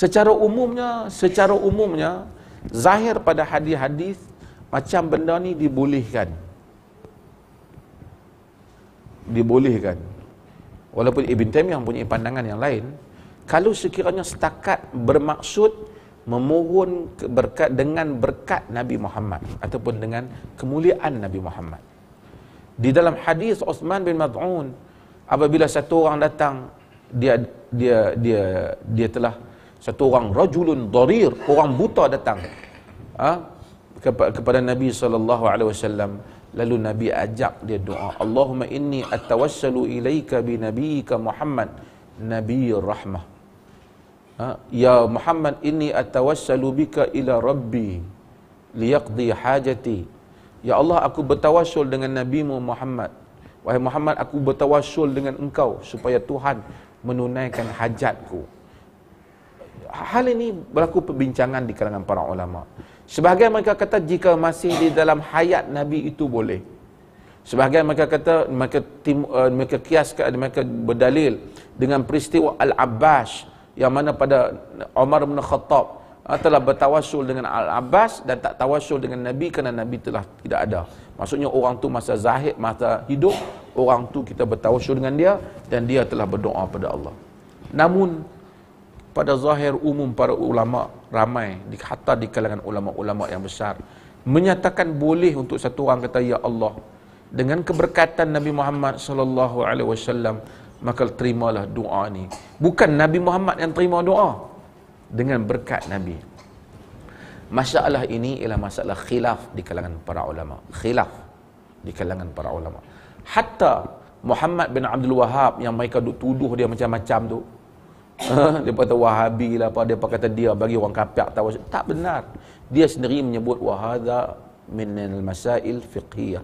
secara umumnya secara umumnya zahir pada hadis-hadis macam benda ni dibolehkan dibolehkan walaupun Ibn yang punya pandangan yang lain kalau sekiranya setakat bermaksud memohon berkat dengan berkat Nabi Muhammad ataupun dengan kemuliaan Nabi Muhammad di dalam hadis Osman bin Mad'un apabila satu orang datang dia dia dia dia telah satu orang rajulun darir orang buta datang ha? Ah, Kep, kepada Nabi saw. lalu Nabi ajak dia doa Allahumma inni atawassalu ilaika bi nabiyika Muhammad Nabi rahmah ha? ya Muhammad inni atawassalu bika ila rabbi liyaqdi hajati Ya Allah aku bertawasul dengan Nabi Muhammad. Wahai Muhammad aku bertawasul dengan Engkau supaya Tuhan menunaikan hajatku. Hal ini berlaku perbincangan di kalangan para ulama. Sebahagian mereka kata jika masih di dalam hayat Nabi itu boleh. Sebahagian mereka kata mereka tim, uh, mereka kias mereka berdalil dengan peristiwa Al-Abbas yang mana pada Omar bin Khattab Ah, telah bertawasul dengan Al-Abbas dan tak tawasul dengan Nabi kerana Nabi telah tidak ada. Maksudnya orang tu masa zahid, masa hidup, orang tu kita bertawasul dengan dia dan dia telah berdoa pada Allah. Namun pada zahir umum para ulama ramai di hatta di kalangan ulama-ulama yang besar menyatakan boleh untuk satu orang kata ya Allah dengan keberkatan Nabi Muhammad sallallahu alaihi wasallam maka terimalah doa ni. Bukan Nabi Muhammad yang terima doa dengan berkat Nabi. Masalah ini ialah masalah khilaf di kalangan para ulama. Khilaf di kalangan para ulama. Hatta Muhammad bin Abdul Wahab yang mereka tuduh dia macam-macam tu. Ah, dia kata wahabi lah apa. Dia kata dia bagi orang kapiak tahu. Tak benar. Dia sendiri menyebut wahada min al-masail fiqhiyah.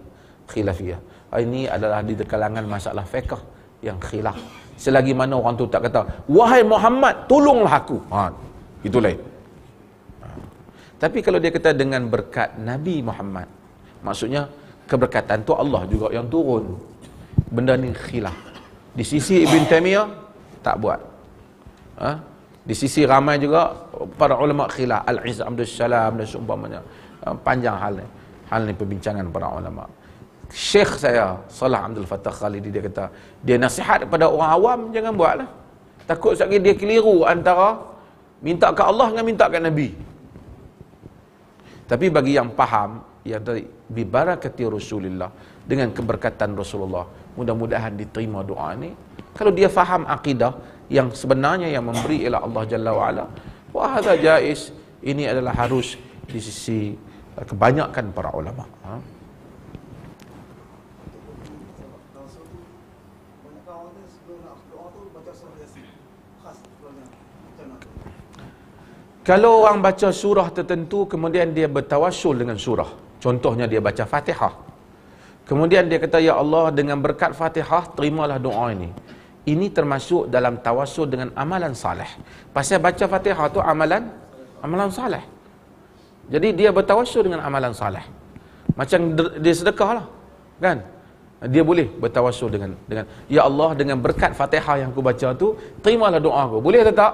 Khilafiyah. Ah, ini adalah di kalangan masalah fiqh yang khilaf. Selagi mana orang tu tak kata, wahai Muhammad, tolonglah aku. Ha, itu lain ha. tapi kalau dia kata dengan berkat Nabi Muhammad maksudnya keberkatan tu Allah juga yang turun benda ni khilaf di sisi Ibn Taymiyah tak buat ha? di sisi ramai juga para ulama khilaf Al-Izz Abdul Salam dan seumpamanya ha, panjang hal ni hal ni perbincangan para ulama Syekh saya Salah Abdul Fattah Khalidi dia kata dia nasihat kepada orang awam jangan buatlah takut sekali dia keliru antara Minta ke Allah dengan minta ke Nabi. Tapi bagi yang faham, yang dari bibarakati Rasulullah dengan keberkatan Rasulullah, mudah-mudahan diterima doa ini. Kalau dia faham akidah yang sebenarnya yang memberi ialah Allah Jalla wa'ala, wahada jais, ini adalah harus di sisi eh, kebanyakan para ulama'. Ha? Kalau orang baca surah tertentu kemudian dia bertawasul dengan surah. Contohnya dia baca Fatihah. Kemudian dia kata ya Allah dengan berkat Fatihah terimalah doa ini. Ini termasuk dalam tawasul dengan amalan saleh. Pasal baca Fatihah tu amalan amalan saleh. Jadi dia bertawasul dengan amalan saleh. Macam dia sedekah lah. Kan? Dia boleh bertawasul dengan dengan ya Allah dengan berkat Fatihah yang aku baca tu terimalah doa aku. Boleh atau tak?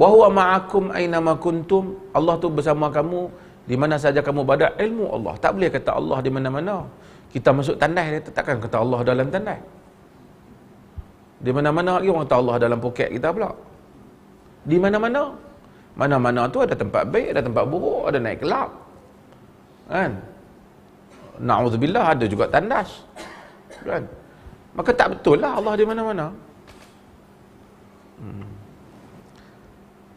wa huwa ma'akum aina ma kuntum Allah tu bersama kamu di mana saja kamu berada ilmu Allah tak boleh kata Allah di mana-mana kita masuk tandas dia takkan kata Allah dalam tandas di mana-mana lagi orang kata Allah dalam poket kita pula di mana-mana mana-mana tu ada tempat baik ada tempat buruk ada naik kelab kan na'udzubillah ada juga tandas kan maka tak betul lah Allah di mana-mana hmm.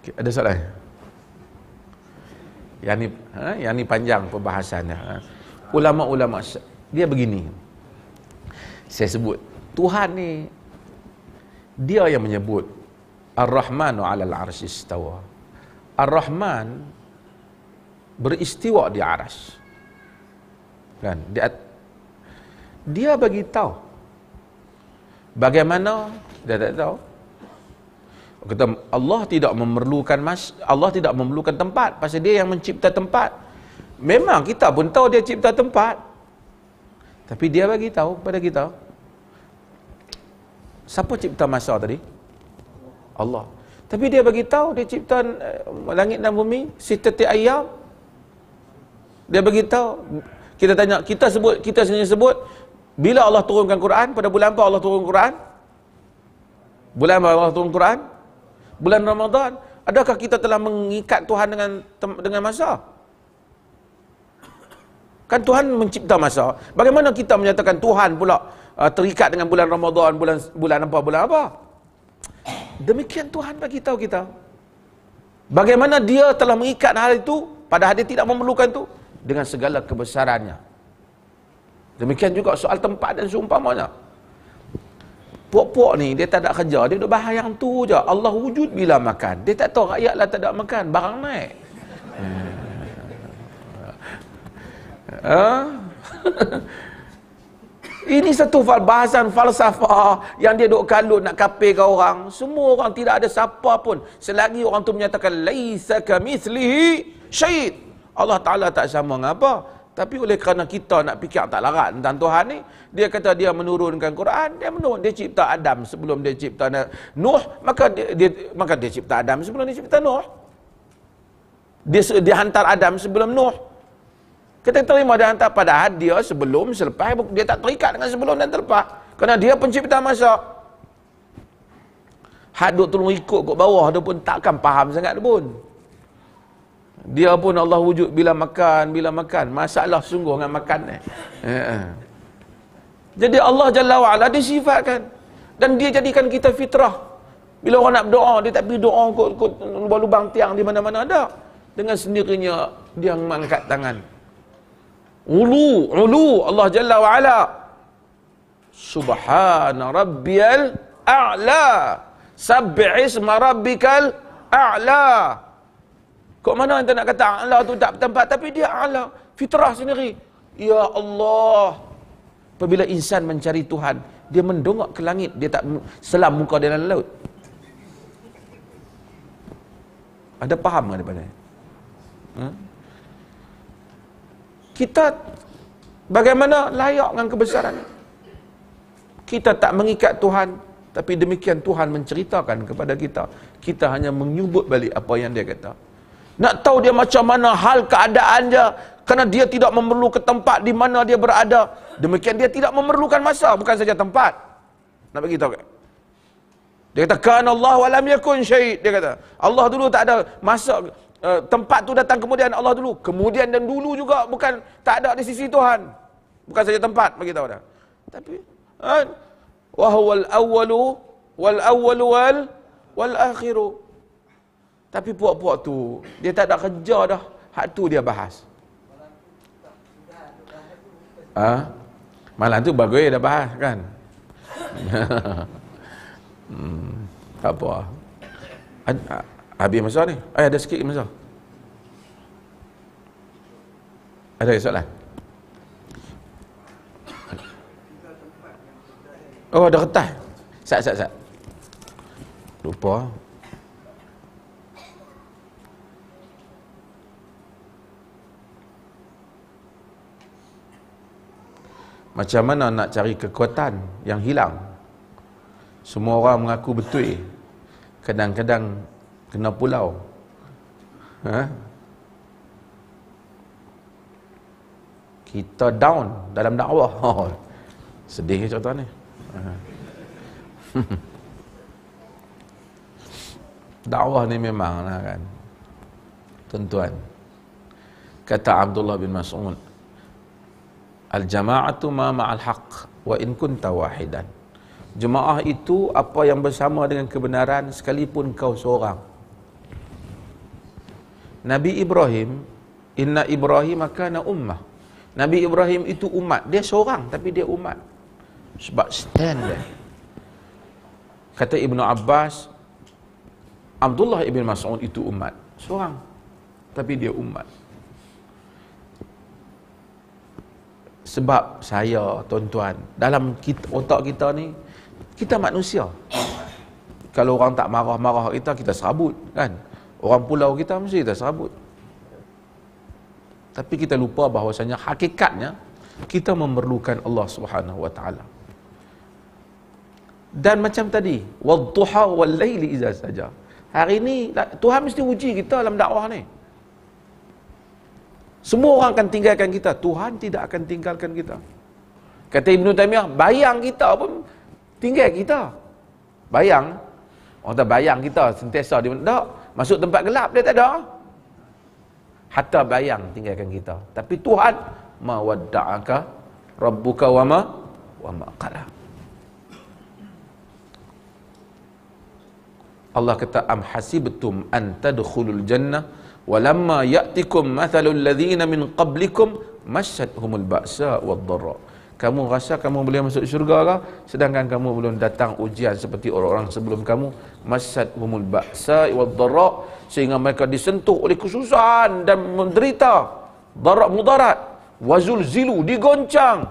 Okay, ada soalan? Yang ni, ha, yang ni panjang perbahasannya. Ha. Ulama-ulama dia begini. Saya sebut Tuhan ni dia yang menyebut Ar-Rahmanu 'alal 'arsy istawa. Ar-Rahman beristiwa di aras. Kan? Dia, dia bagi tahu bagaimana dia tak tahu kata Allah tidak memerlukan mas Allah tidak memerlukan tempat pasal dia yang mencipta tempat memang kita pun tahu dia cipta tempat tapi dia bagi tahu kepada kita siapa cipta masa tadi Allah tapi dia bagi tahu dia cipta eh, langit dan bumi sitati ayam dia bagi tahu kita tanya kita sebut kita sendiri sebut bila Allah turunkan Quran pada bulan apa Allah turunkan Quran bulan apa Allah turunkan Quran bulan Ramadan, adakah kita telah mengikat Tuhan dengan dengan masa? Kan Tuhan mencipta masa. Bagaimana kita menyatakan Tuhan pula uh, terikat dengan bulan Ramadan, bulan bulan apa, bulan apa? Demikian Tuhan bagi tahu kita. Bagaimana dia telah mengikat hal itu pada hari tidak memerlukan itu dengan segala kebesarannya. Demikian juga soal tempat dan seumpamanya. Puak-puak ni dia tak ada kerja, dia duduk bahayang tu je. Allah wujud bila makan. Dia tak tahu rakyat lah tak ada makan, barang naik. <laughs> ha? <laughs> Ini satu bahasan falsafah yang dia duk kalut nak kapir ke orang. Semua orang tidak ada siapa pun. Selagi orang tu menyatakan, Laisa kamislihi syait. Allah Ta'ala tak sama dengan apa. Tapi oleh kerana kita nak fikir tak larat tentang Tuhan ni, dia kata dia menurunkan Quran, dia menurun dia cipta Adam sebelum dia cipta Nuh, maka dia, dia maka dia cipta Adam sebelum dia cipta Nuh. Dia dia hantar Adam sebelum Nuh. Kita terima dia hantar padahal dia sebelum selepas dia tak terikat dengan sebelum dan terlepas. Kerana dia pencipta masa. Hak duk tolong ikut kat bawah dia pun takkan faham sangat dia pun. Dia pun Allah wujud bila makan, bila makan. Masalah sungguh dengan makan ni. Eh. Eh, eh. Jadi Allah Jalla wa'ala dia sifatkan. Dan dia jadikan kita fitrah. Bila orang nak berdoa, dia tak pergi doa kot, kot, lubang tiang di mana-mana ada. Dengan sendirinya, dia mengangkat tangan. Ulu, ulu Allah Jalla wa'ala. Subhana Rabbiyal A'la. Sabi'is marabbikal A'la. A'la. Kok mana hantar nak kata Allah tu tak tempat tapi dia Allah fitrah sendiri. Ya Allah. Apabila insan mencari Tuhan, dia mendongak ke langit, dia tak selam muka dalam laut. Ada faham ke daripada? Hmm? Ha? Kita bagaimana layak dengan kebesaran? Kita tak mengikat Tuhan, tapi demikian Tuhan menceritakan kepada kita. Kita hanya menyubut balik apa yang dia kata. Nak tahu dia macam mana hal keadaan dia. Kerana dia tidak memerlukan tempat di mana dia berada. Demikian dia tidak memerlukan masa. Bukan saja tempat. Nak beritahu ke? Dia kata, kan Allah walam yakun syait. Dia kata, Allah dulu tak ada masa. Eh, tempat tu datang kemudian Allah dulu. Kemudian dan dulu juga bukan tak ada di sisi Tuhan. Bukan saja tempat, beritahu dah. Tapi, eh, wahuwal awalu wal awalu wal wal akhiru. Tapi puak-puak tu, dia tak ada kerja dah. Hak tu dia bahas. Ah, ha? Malam tu bagus dah bahas kan? <laughs> hmm, tak apa. Ad, habis masa ni? Eh, ada sikit masa. Ada soalan? Oh, ada kertas. Sat, sat, sat. Lupa. Lupa. Macam mana nak cari kekuatan yang hilang? Semua orang mengaku betul. Kadang-kadang kena pulau. Ha? Kita down dalam dakwah. Oh, <laughs> sedih contoh ni. Ha. <laughs> dakwah ni memang lah kan. Tentuan. Kata Abdullah bin Mas'ud. Al-jama'atu ma al haq wa in kunta wahidan. Jemaah itu apa yang bersama dengan kebenaran sekalipun kau seorang. Nabi Ibrahim, inna Ibrahim kana ummah. Nabi Ibrahim itu umat, dia seorang tapi dia umat. Sebab stand dia. Kata Ibnu Abbas, Abdullah ibn Mas'ud itu umat, seorang tapi dia umat. sebab saya tuan-tuan dalam kita, otak kita ni kita manusia kalau orang tak marah-marah kita kita serabut kan orang pulau kita mesti kita serabut tapi kita lupa bahawasanya hakikatnya kita memerlukan Allah Subhanahu wa dan macam tadi wadduha wal laili iza saja hari ni Tuhan mesti uji kita dalam dakwah ni semua orang akan tinggalkan kita. Tuhan tidak akan tinggalkan kita. Kata Ibn Taymiyah, bayang kita pun tinggal kita. Bayang. Orang kata bayang kita sentiasa. Dia, tak. Masuk tempat gelap dia tak ada. Hatta bayang tinggalkan kita. Tapi Tuhan mawadda'aka rabbuka wa ma wa ma Allah kata am hasibtum an tadkhulul jannah ولما يأتكم مثل الذين من قبلكم مشتهم البأساء والضراء kamu rasa kamu boleh masuk syurga ke sedangkan kamu belum datang ujian seperti orang-orang sebelum kamu masad humul ba'sa wa dharra sehingga mereka disentuh oleh kesusahan dan menderita darab mudarat wa zilu digoncang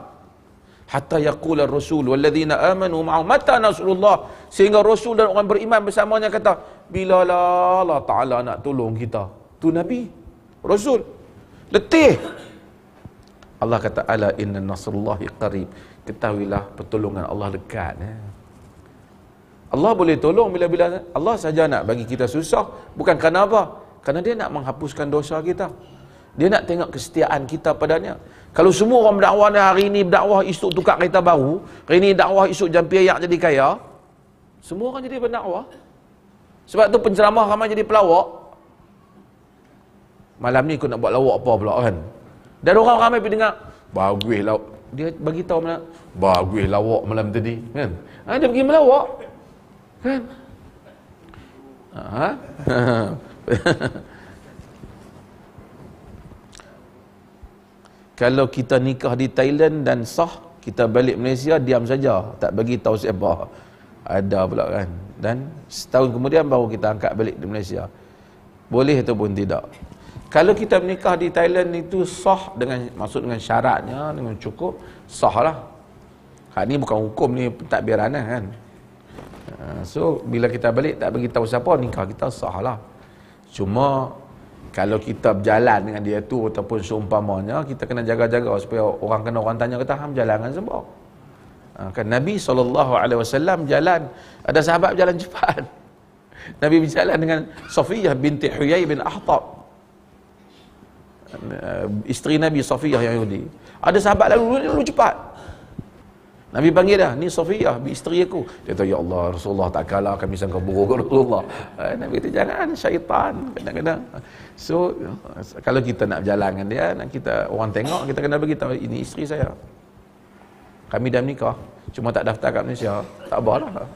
hatta yaqula rasul walladhina amanu ma'a mata nasrullah sehingga rasul dan orang beriman bersamanya kata bilalah Allah taala nak tolong kita tu nabi rasul letih Allah kata ala inna nasrullahi qarib ketahuilah pertolongan Allah dekat eh? Allah boleh tolong bila-bila eh. Allah saja nak bagi kita susah bukan kerana apa kerana dia nak menghapuskan dosa kita dia nak tengok kesetiaan kita padanya kalau semua orang berdakwah hari ini berdakwah esok tukar kereta baru hari ini dakwah esok jampi ayak jadi kaya semua orang jadi berdakwah sebab tu penceramah ramai jadi pelawak malam ni aku nak buat lawak apa pula kan dan orang ramai pergi dengar bagus lawak dia bagi tahu mana bagus lawak malam tadi kan ha, dia pergi melawak kan ha? <laughs> kalau kita nikah di Thailand dan sah kita balik Malaysia diam saja tak bagi tahu siapa ada pula kan dan setahun kemudian baru kita angkat balik di Malaysia boleh ataupun tidak kalau kita menikah di Thailand itu sah dengan maksud dengan syaratnya dengan cukup sah lah. Ha, ini bukan hukum ni pentadbiran kan. Ha, so bila kita balik tak bagi tahu siapa nikah kita sah lah. Cuma kalau kita berjalan dengan dia tu ataupun seumpamanya kita kena jaga-jaga supaya orang kena orang tanya kata ham jalan kan sebab. Ha, kan Nabi SAW jalan ada sahabat jalan <laughs> cepat. Nabi berjalan dengan Safiyah binti Huyai bin Ahtab Eh, isteri Nabi Safiyah yang Yahudi. Ada sahabat lalu lalu cepat. Nabi panggil dah, ni Safiyah, bi isteri aku. Dia kata, Ya Allah, Rasulullah tak kalah, kami sangka buruk ke <laughs> Rasulullah. Eh, Nabi kata, jangan, syaitan, kadang-kadang. So, kalau kita nak berjalan dengan dia, nak kita orang tengok, kita kena bagi tahu ini isteri saya. Kami dah nikah, cuma tak daftar kat Malaysia. Tak apa lah.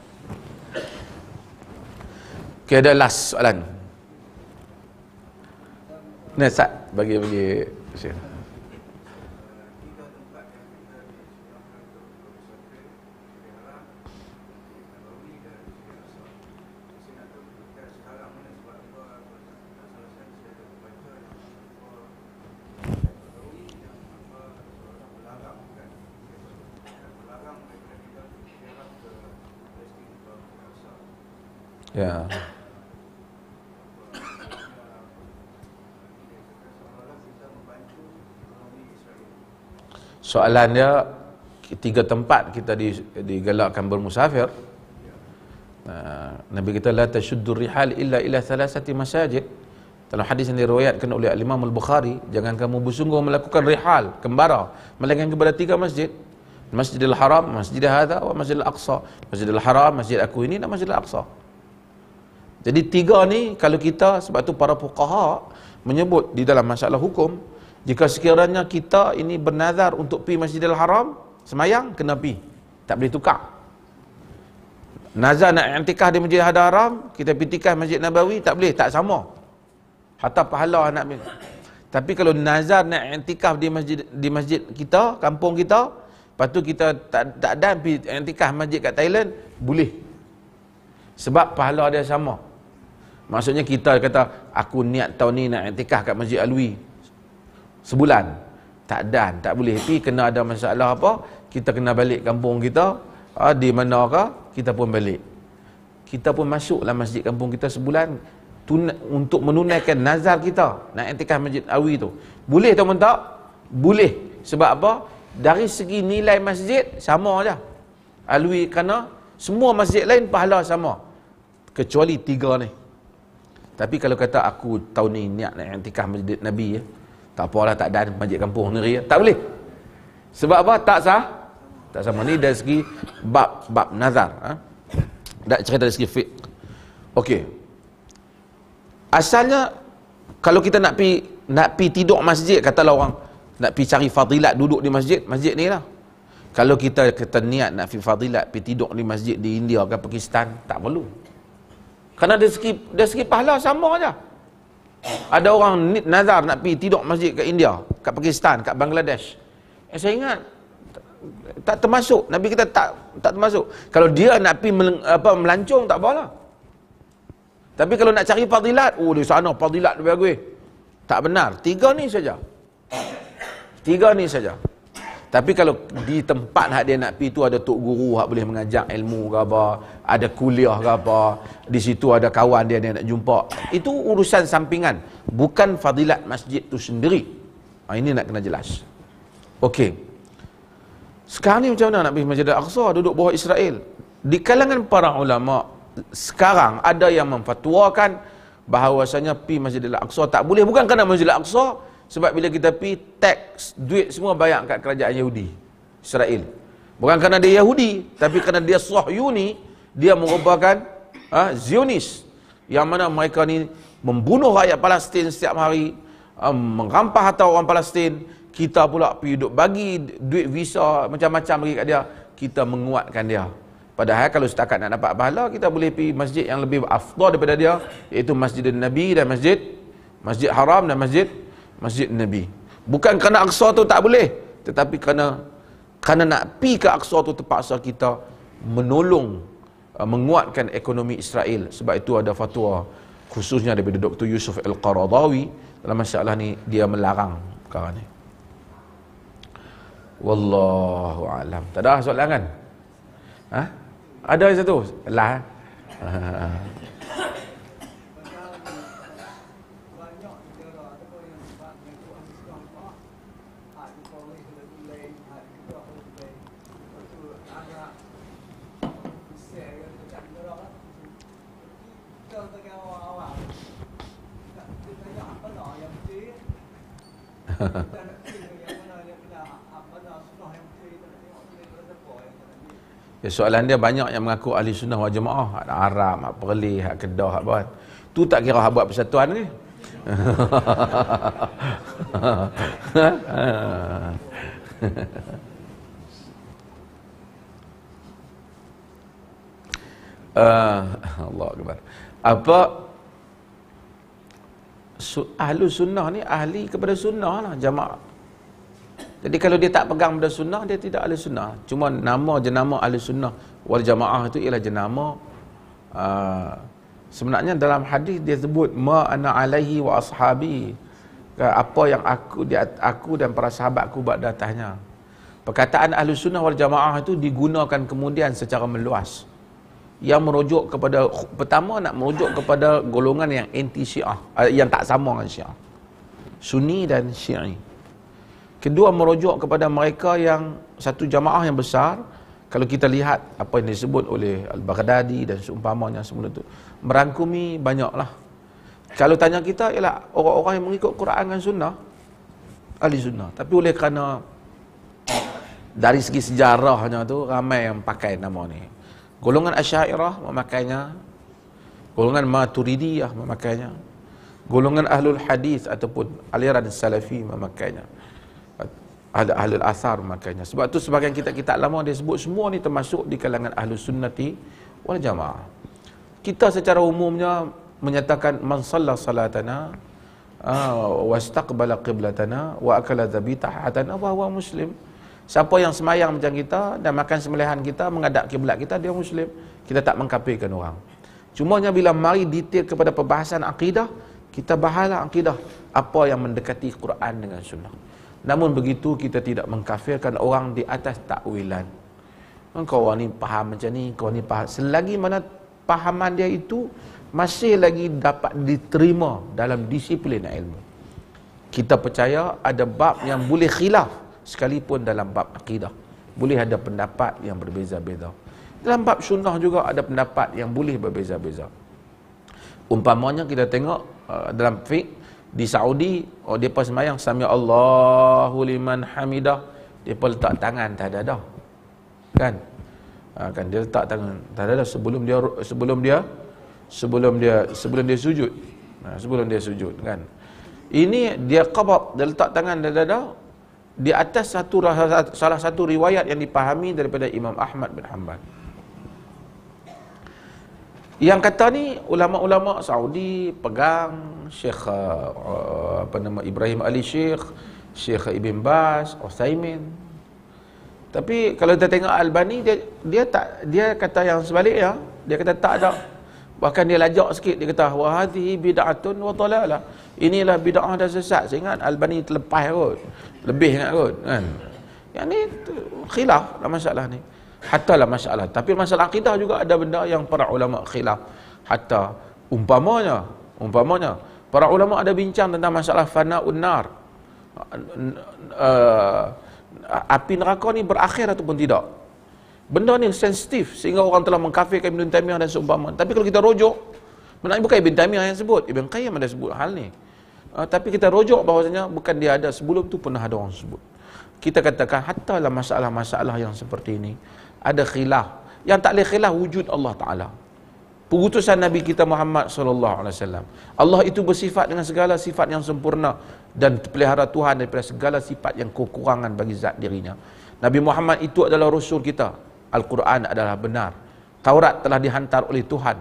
Okay, ada last soalan. Nah, bagi bagi Syekh. Yeah. Soalan dia tiga tempat kita di digalakkan bermusafir. Nabi kita la tashuddu rihal illa ila thalathati masajid. Dalam hadis yang diriwayatkan oleh Imam Al-Bukhari, jangan kamu bersungguh melakukan rihal, kembara, melainkan kepada tiga masjid. Masjidil Haram, Masjidil Hadha, dan Masjidil Aqsa. Masjidil Haram, Masjid Aku ini dan Masjidil Aqsa. Jadi tiga ni kalau kita sebab tu para fuqaha menyebut di dalam masalah hukum jika sekiranya kita ini bernazar untuk pergi Masjidil Haram, semayang, kena pergi. Tak boleh tukar. Nazar nak intikah di Masjidil Haram, kita pergi Masjid Nabawi, tak boleh, tak sama. Hatta pahala anak. pergi. Tapi kalau nazar nak intikah di masjid di masjid kita, kampung kita, lepas tu kita tak tak ada pergi intikah masjid kat Thailand, boleh. Sebab pahala dia sama. Maksudnya kita kata, aku niat tahun ni nak intikah kat Masjid Alwi, sebulan tak dan tak boleh pergi kena ada masalah apa kita kena balik kampung kita ha, di mana ke kita pun balik kita pun masuklah masjid kampung kita sebulan tuna, untuk menunaikan nazar kita nak intikah masjid awi tu boleh tak pun tak boleh sebab apa dari segi nilai masjid sama aja alwi kena semua masjid lain pahala sama kecuali tiga ni tapi kalau kata aku tahun ni niat nak intikah masjid nabi ya tak apalah tak dan masjid kampung negeri tak boleh sebab apa tak sah tak sama ni dari segi bab bab nazar ha? tak cerita dari segi fiqh okey asalnya kalau kita nak pi nak pi tidur masjid katalah orang nak pi cari fadilat duduk di masjid masjid ni lah kalau kita kata niat nak pi fadilat pi tidur di masjid di India ke Pakistan tak perlu kerana dari segi dari segi pahala sama aja ada orang nazar nak pergi tidur masjid kat India, kat Pakistan, kat Bangladesh. Eh, saya ingat tak termasuk. Nabi kita tak tak termasuk. Kalau dia nak pergi apa melancung tak apalah. Tapi kalau nak cari fadilat, oh di sana fadilat lebih bagus. Tak benar. Tiga ni saja. Tiga ni saja. Tapi kalau di tempat hak dia nak pi tu ada tok guru hak boleh mengajar ilmu ke apa, ada kuliah ke apa, di situ ada kawan dia dia nak jumpa. Itu urusan sampingan, bukan fadilat masjid tu sendiri. Ha, ini nak kena jelas. Okey. Sekarang ni macam mana nak pergi Masjid Al-Aqsa duduk bawah Israel? Di kalangan para ulama sekarang ada yang memfatwakan bahawasanya pi Masjid Al-Aqsa tak boleh bukan kerana Masjid Al-Aqsa sebab bila kita pi tax duit semua bayar kat kerajaan Yahudi Israel Bukan kerana dia Yahudi Tapi kerana dia Sohyuni Dia merupakan ha, Zionis Yang mana mereka ni membunuh rakyat Palestin setiap hari um, ha, Merampah harta orang Palestin Kita pula pergi duduk bagi duit visa macam-macam lagi kat dia Kita menguatkan dia Padahal kalau setakat nak dapat pahala Kita boleh pi masjid yang lebih afdal daripada dia Iaitu Masjid Nabi dan Masjid Masjid Haram dan Masjid Masjid Nabi. Bukan kerana Aqsa tu tak boleh, tetapi kerana kerana nak pi ke Aqsa tu terpaksa kita menolong uh, menguatkan ekonomi Israel. Sebab itu ada fatwa khususnya daripada Dr. Yusuf Al-Qaradawi dalam masalah ni dia melarang perkara ni. Wallahu alam. Tak ada soalan kan? Ha? Ada satu. Lah. <laughs> <laughs> ya, soalan dia banyak yang mengaku ahli sunnah wal jemaah hak haram hak perli hak kedah hak buat tu tak kira hak buat persatuan ni <laughs> ah, Allah Akbar. Apa ahlu sunnah ni ahli kepada sunnah lah jamaah jadi kalau dia tak pegang benda sunnah dia tidak ahli sunnah cuma nama jenama ahli sunnah wal jamaah itu ialah jenama uh, sebenarnya dalam hadis dia sebut ma ana alaihi wa ashabi apa yang aku aku dan para sahabatku buat datanya perkataan ahli sunnah wal jamaah itu digunakan kemudian secara meluas yang merujuk kepada pertama nak merujuk kepada golongan yang anti Syiah eh, yang tak sama dengan Syiah. Sunni dan Syi'i. Kedua merujuk kepada mereka yang satu jamaah yang besar kalau kita lihat apa yang disebut oleh Al-Baghdadi dan seumpamanya semua itu merangkumi banyaklah. Kalau tanya kita ialah orang-orang yang mengikut Quran dan sunnah ahli sunnah. Tapi oleh kerana dari segi sejarahnya tu ramai yang pakai nama ni. Golongan Asyairah memakainya. Golongan Maturidiyah memakainya. Golongan Ahlul Hadis ataupun aliran Salafi memakainya. Ada Ahlul Asar memakainya. Sebab tu sebagian kita kita lama dia sebut semua ni termasuk di kalangan Ahlu Sunnati wal Jamaah. Kita secara umumnya menyatakan man salla salatana uh, wa istaqbala qiblatana wa akala dhabita hatana wa muslim. Siapa yang semayang macam kita dan makan sembelihan kita, mengadap kiblat kita, dia Muslim. Kita tak mengkapirkan orang. Cuma Cumanya bila mari detail kepada perbahasan akidah, kita bahalah akidah apa yang mendekati Quran dengan sunnah. Namun begitu kita tidak mengkafirkan orang di atas takwilan. Kau orang ni faham macam ni, kau ni faham. Selagi mana pahaman dia itu masih lagi dapat diterima dalam disiplin ilmu. Kita percaya ada bab yang boleh khilaf sekalipun dalam bab akidah boleh ada pendapat yang berbeza-beza dalam bab sunnah juga ada pendapat yang boleh berbeza-beza umpamanya kita tengok uh, dalam fiqh di Saudi oh, dia pas sembahyang sami Allahu liman hamidah depa letak tangan tak ada dah kan uh, kan dia letak tangan tak ada dah sebelum dia sebelum dia sebelum dia sebelum dia sujud uh, sebelum dia sujud kan ini dia qabad dia letak tangan dah ada dah di atas satu salah satu riwayat yang dipahami daripada Imam Ahmad bin Hanbal. Yang kata ni ulama-ulama Saudi pegang Syekh eh, apa nama Ibrahim Ali Syekh, Syekh Ibn Bas, Utsaimin. Tapi kalau kita tengok Albani dia dia tak dia kata yang sebalik ya. Dia kata tak ada. Bahkan dia lajak sikit dia kata wa hadhihi bid'atun wa dalalah inilah bid'ah dan sesat saya ingat Albani terlepas kot lebih ingat kot kan yang ni khilaf lah masalah ni hatta lah masalah tapi masalah akidah juga ada benda yang para ulama khilaf hatta umpamanya umpamanya para ulama ada bincang tentang masalah fana unnar uh, eh, api neraka ni berakhir ataupun tidak benda ni sensitif sehingga orang telah mengkafirkan Ibn Taymiyah dan seumpamanya tapi kalau kita rujuk Menaik bukan Ibn Taymiyah yang sebut. Ibn Qayyim ada sebut hal ni. Uh, tapi kita rojok bahawasanya bukan dia ada sebelum tu pernah ada orang sebut. Kita katakan hatta lah masalah-masalah yang seperti ini ada khilaf. Yang tak boleh khilaf wujud Allah Taala. Pengutusan Nabi kita Muhammad sallallahu alaihi wasallam. Allah itu bersifat dengan segala sifat yang sempurna dan pelihara Tuhan daripada segala sifat yang kekurangan bagi zat dirinya. Nabi Muhammad itu adalah rasul kita. Al-Quran adalah benar. Taurat telah dihantar oleh Tuhan.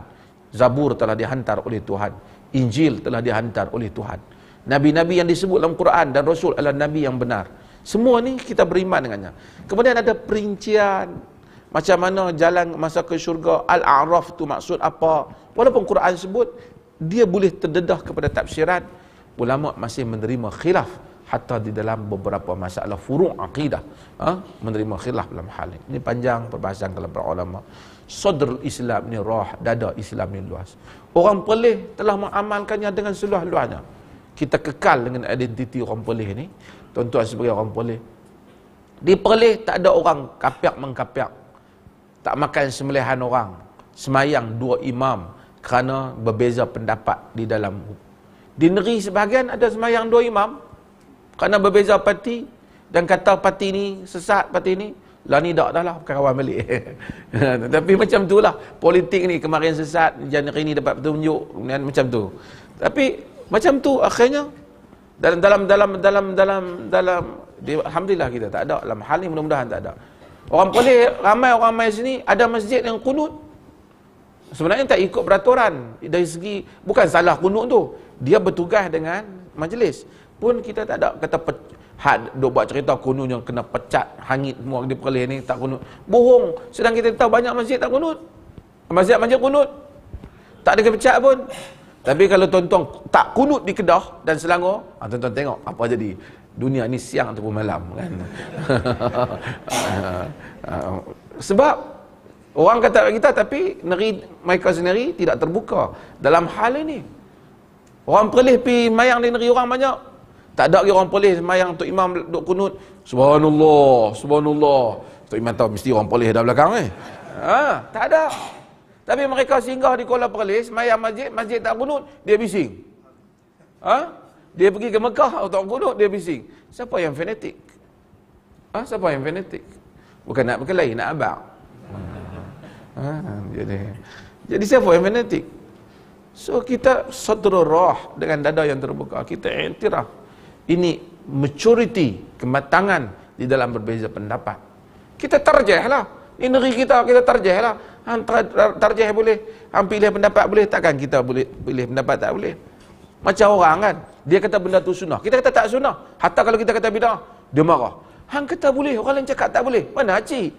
Zabur telah dihantar oleh Tuhan. Injil telah dihantar oleh Tuhan. Nabi-nabi yang disebut dalam Quran dan Rasul adalah nabi yang benar. Semua ni kita beriman dengannya. Kemudian ada perincian macam mana jalan masa ke syurga Al-A'raf tu maksud apa? Walaupun Quran sebut dia boleh terdedah kepada tafsiran, ulama masih menerima khilaf hatta di dalam beberapa masalah furu' aqidah. Ha? menerima khilaf dalam hal ini. Ini panjang perbahasan kalau para ulama. Sodr Islam ni roh, dada Islam ni luas. Orang pelih telah mengamalkannya dengan seluas-luasnya kita kekal dengan identiti orang Perlis ni tuan-tuan sebagai orang Perlis di Perlis tak ada orang kapiak mengkapiak tak makan sembelihan orang semayang dua imam kerana berbeza pendapat di dalam di negeri sebahagian ada semayang dua imam kerana berbeza parti dan kata parti ni sesat parti ni lah ni tak dah lah bukan kawan balik <laughs> tapi macam tu lah politik ni kemarin sesat januari ni dapat petunjuk macam tu tapi macam tu akhirnya dalam dalam dalam dalam dalam dalam di alhamdulillah kita tak ada dalam hal ini mudah-mudahan tak ada. Orang boleh ramai orang mai sini ada masjid yang kunut. Sebenarnya tak ikut peraturan dari segi bukan salah kunut tu. Dia bertugas dengan majlis. Pun kita tak ada kata pe, had dok buat cerita kunut yang kena pecat hangit semua di Perlis ni tak kunut. Bohong. Sedang kita tahu banyak masjid tak kunut. Masjid-masjid kunut. Tak ada kepecat pun. Tapi kalau tuan-tuan tak kunut di Kedah dan Selangor, ah, tuan-tuan tengok apa jadi. Dunia ni siang ataupun malam kan. <laughs> Ah, sebab orang kata kita tapi negeri mereka sendiri tidak terbuka dalam hal ini. Orang perlis pi mayang di negeri orang banyak. Tak ada lagi orang perlis mayang untuk imam duk kunut. Subhanallah, subhanallah. Tok imam tahu mesti orang perlis dah belakang ni. Eh? Ha, tak ada. Tapi mereka singgah di Kuala Perlis, mayang masjid, masjid tak kunut, dia bising. Ha? Dia pergi ke Mekah, oh, tak kunut, dia bising. Siapa yang fanatik? Ha? Siapa yang fanatik? Bukan nak berkelahi, nak abang. Ha? Jadi, jadi siapa yang fanatik? So kita sadrurah dengan dada yang terbuka. Kita entirah. Ini maturity, kematangan di dalam berbeza pendapat. Kita terjah lah. Ini negeri kita, kita tarjah lah. Han, tarjah boleh. Han, pilih pendapat boleh. Takkan kita boleh pilih pendapat tak boleh. Macam orang kan. Dia kata benda tu sunnah. Kita kata tak sunnah. Hatta kalau kita kata bidah, dia marah. Han kata boleh. Orang lain cakap tak boleh. Mana haji?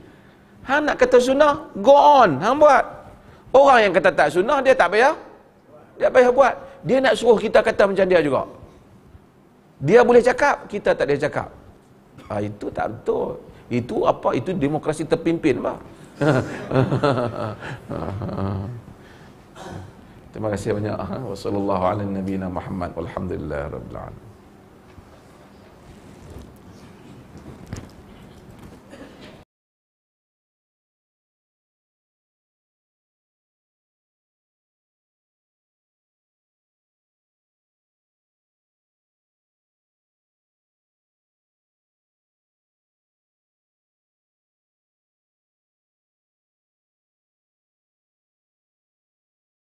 Han nak kata sunnah, go on. Han buat. Orang yang kata tak sunnah, dia tak payah. Dia payah buat. Dia nak suruh kita kata macam dia juga. Dia boleh cakap, kita tak boleh cakap. Ha, itu tak betul itu apa itu demokrasi terpimpin pak <laughs> terima kasih banyak wassalamualaikum warahmatullahi wabarakatuh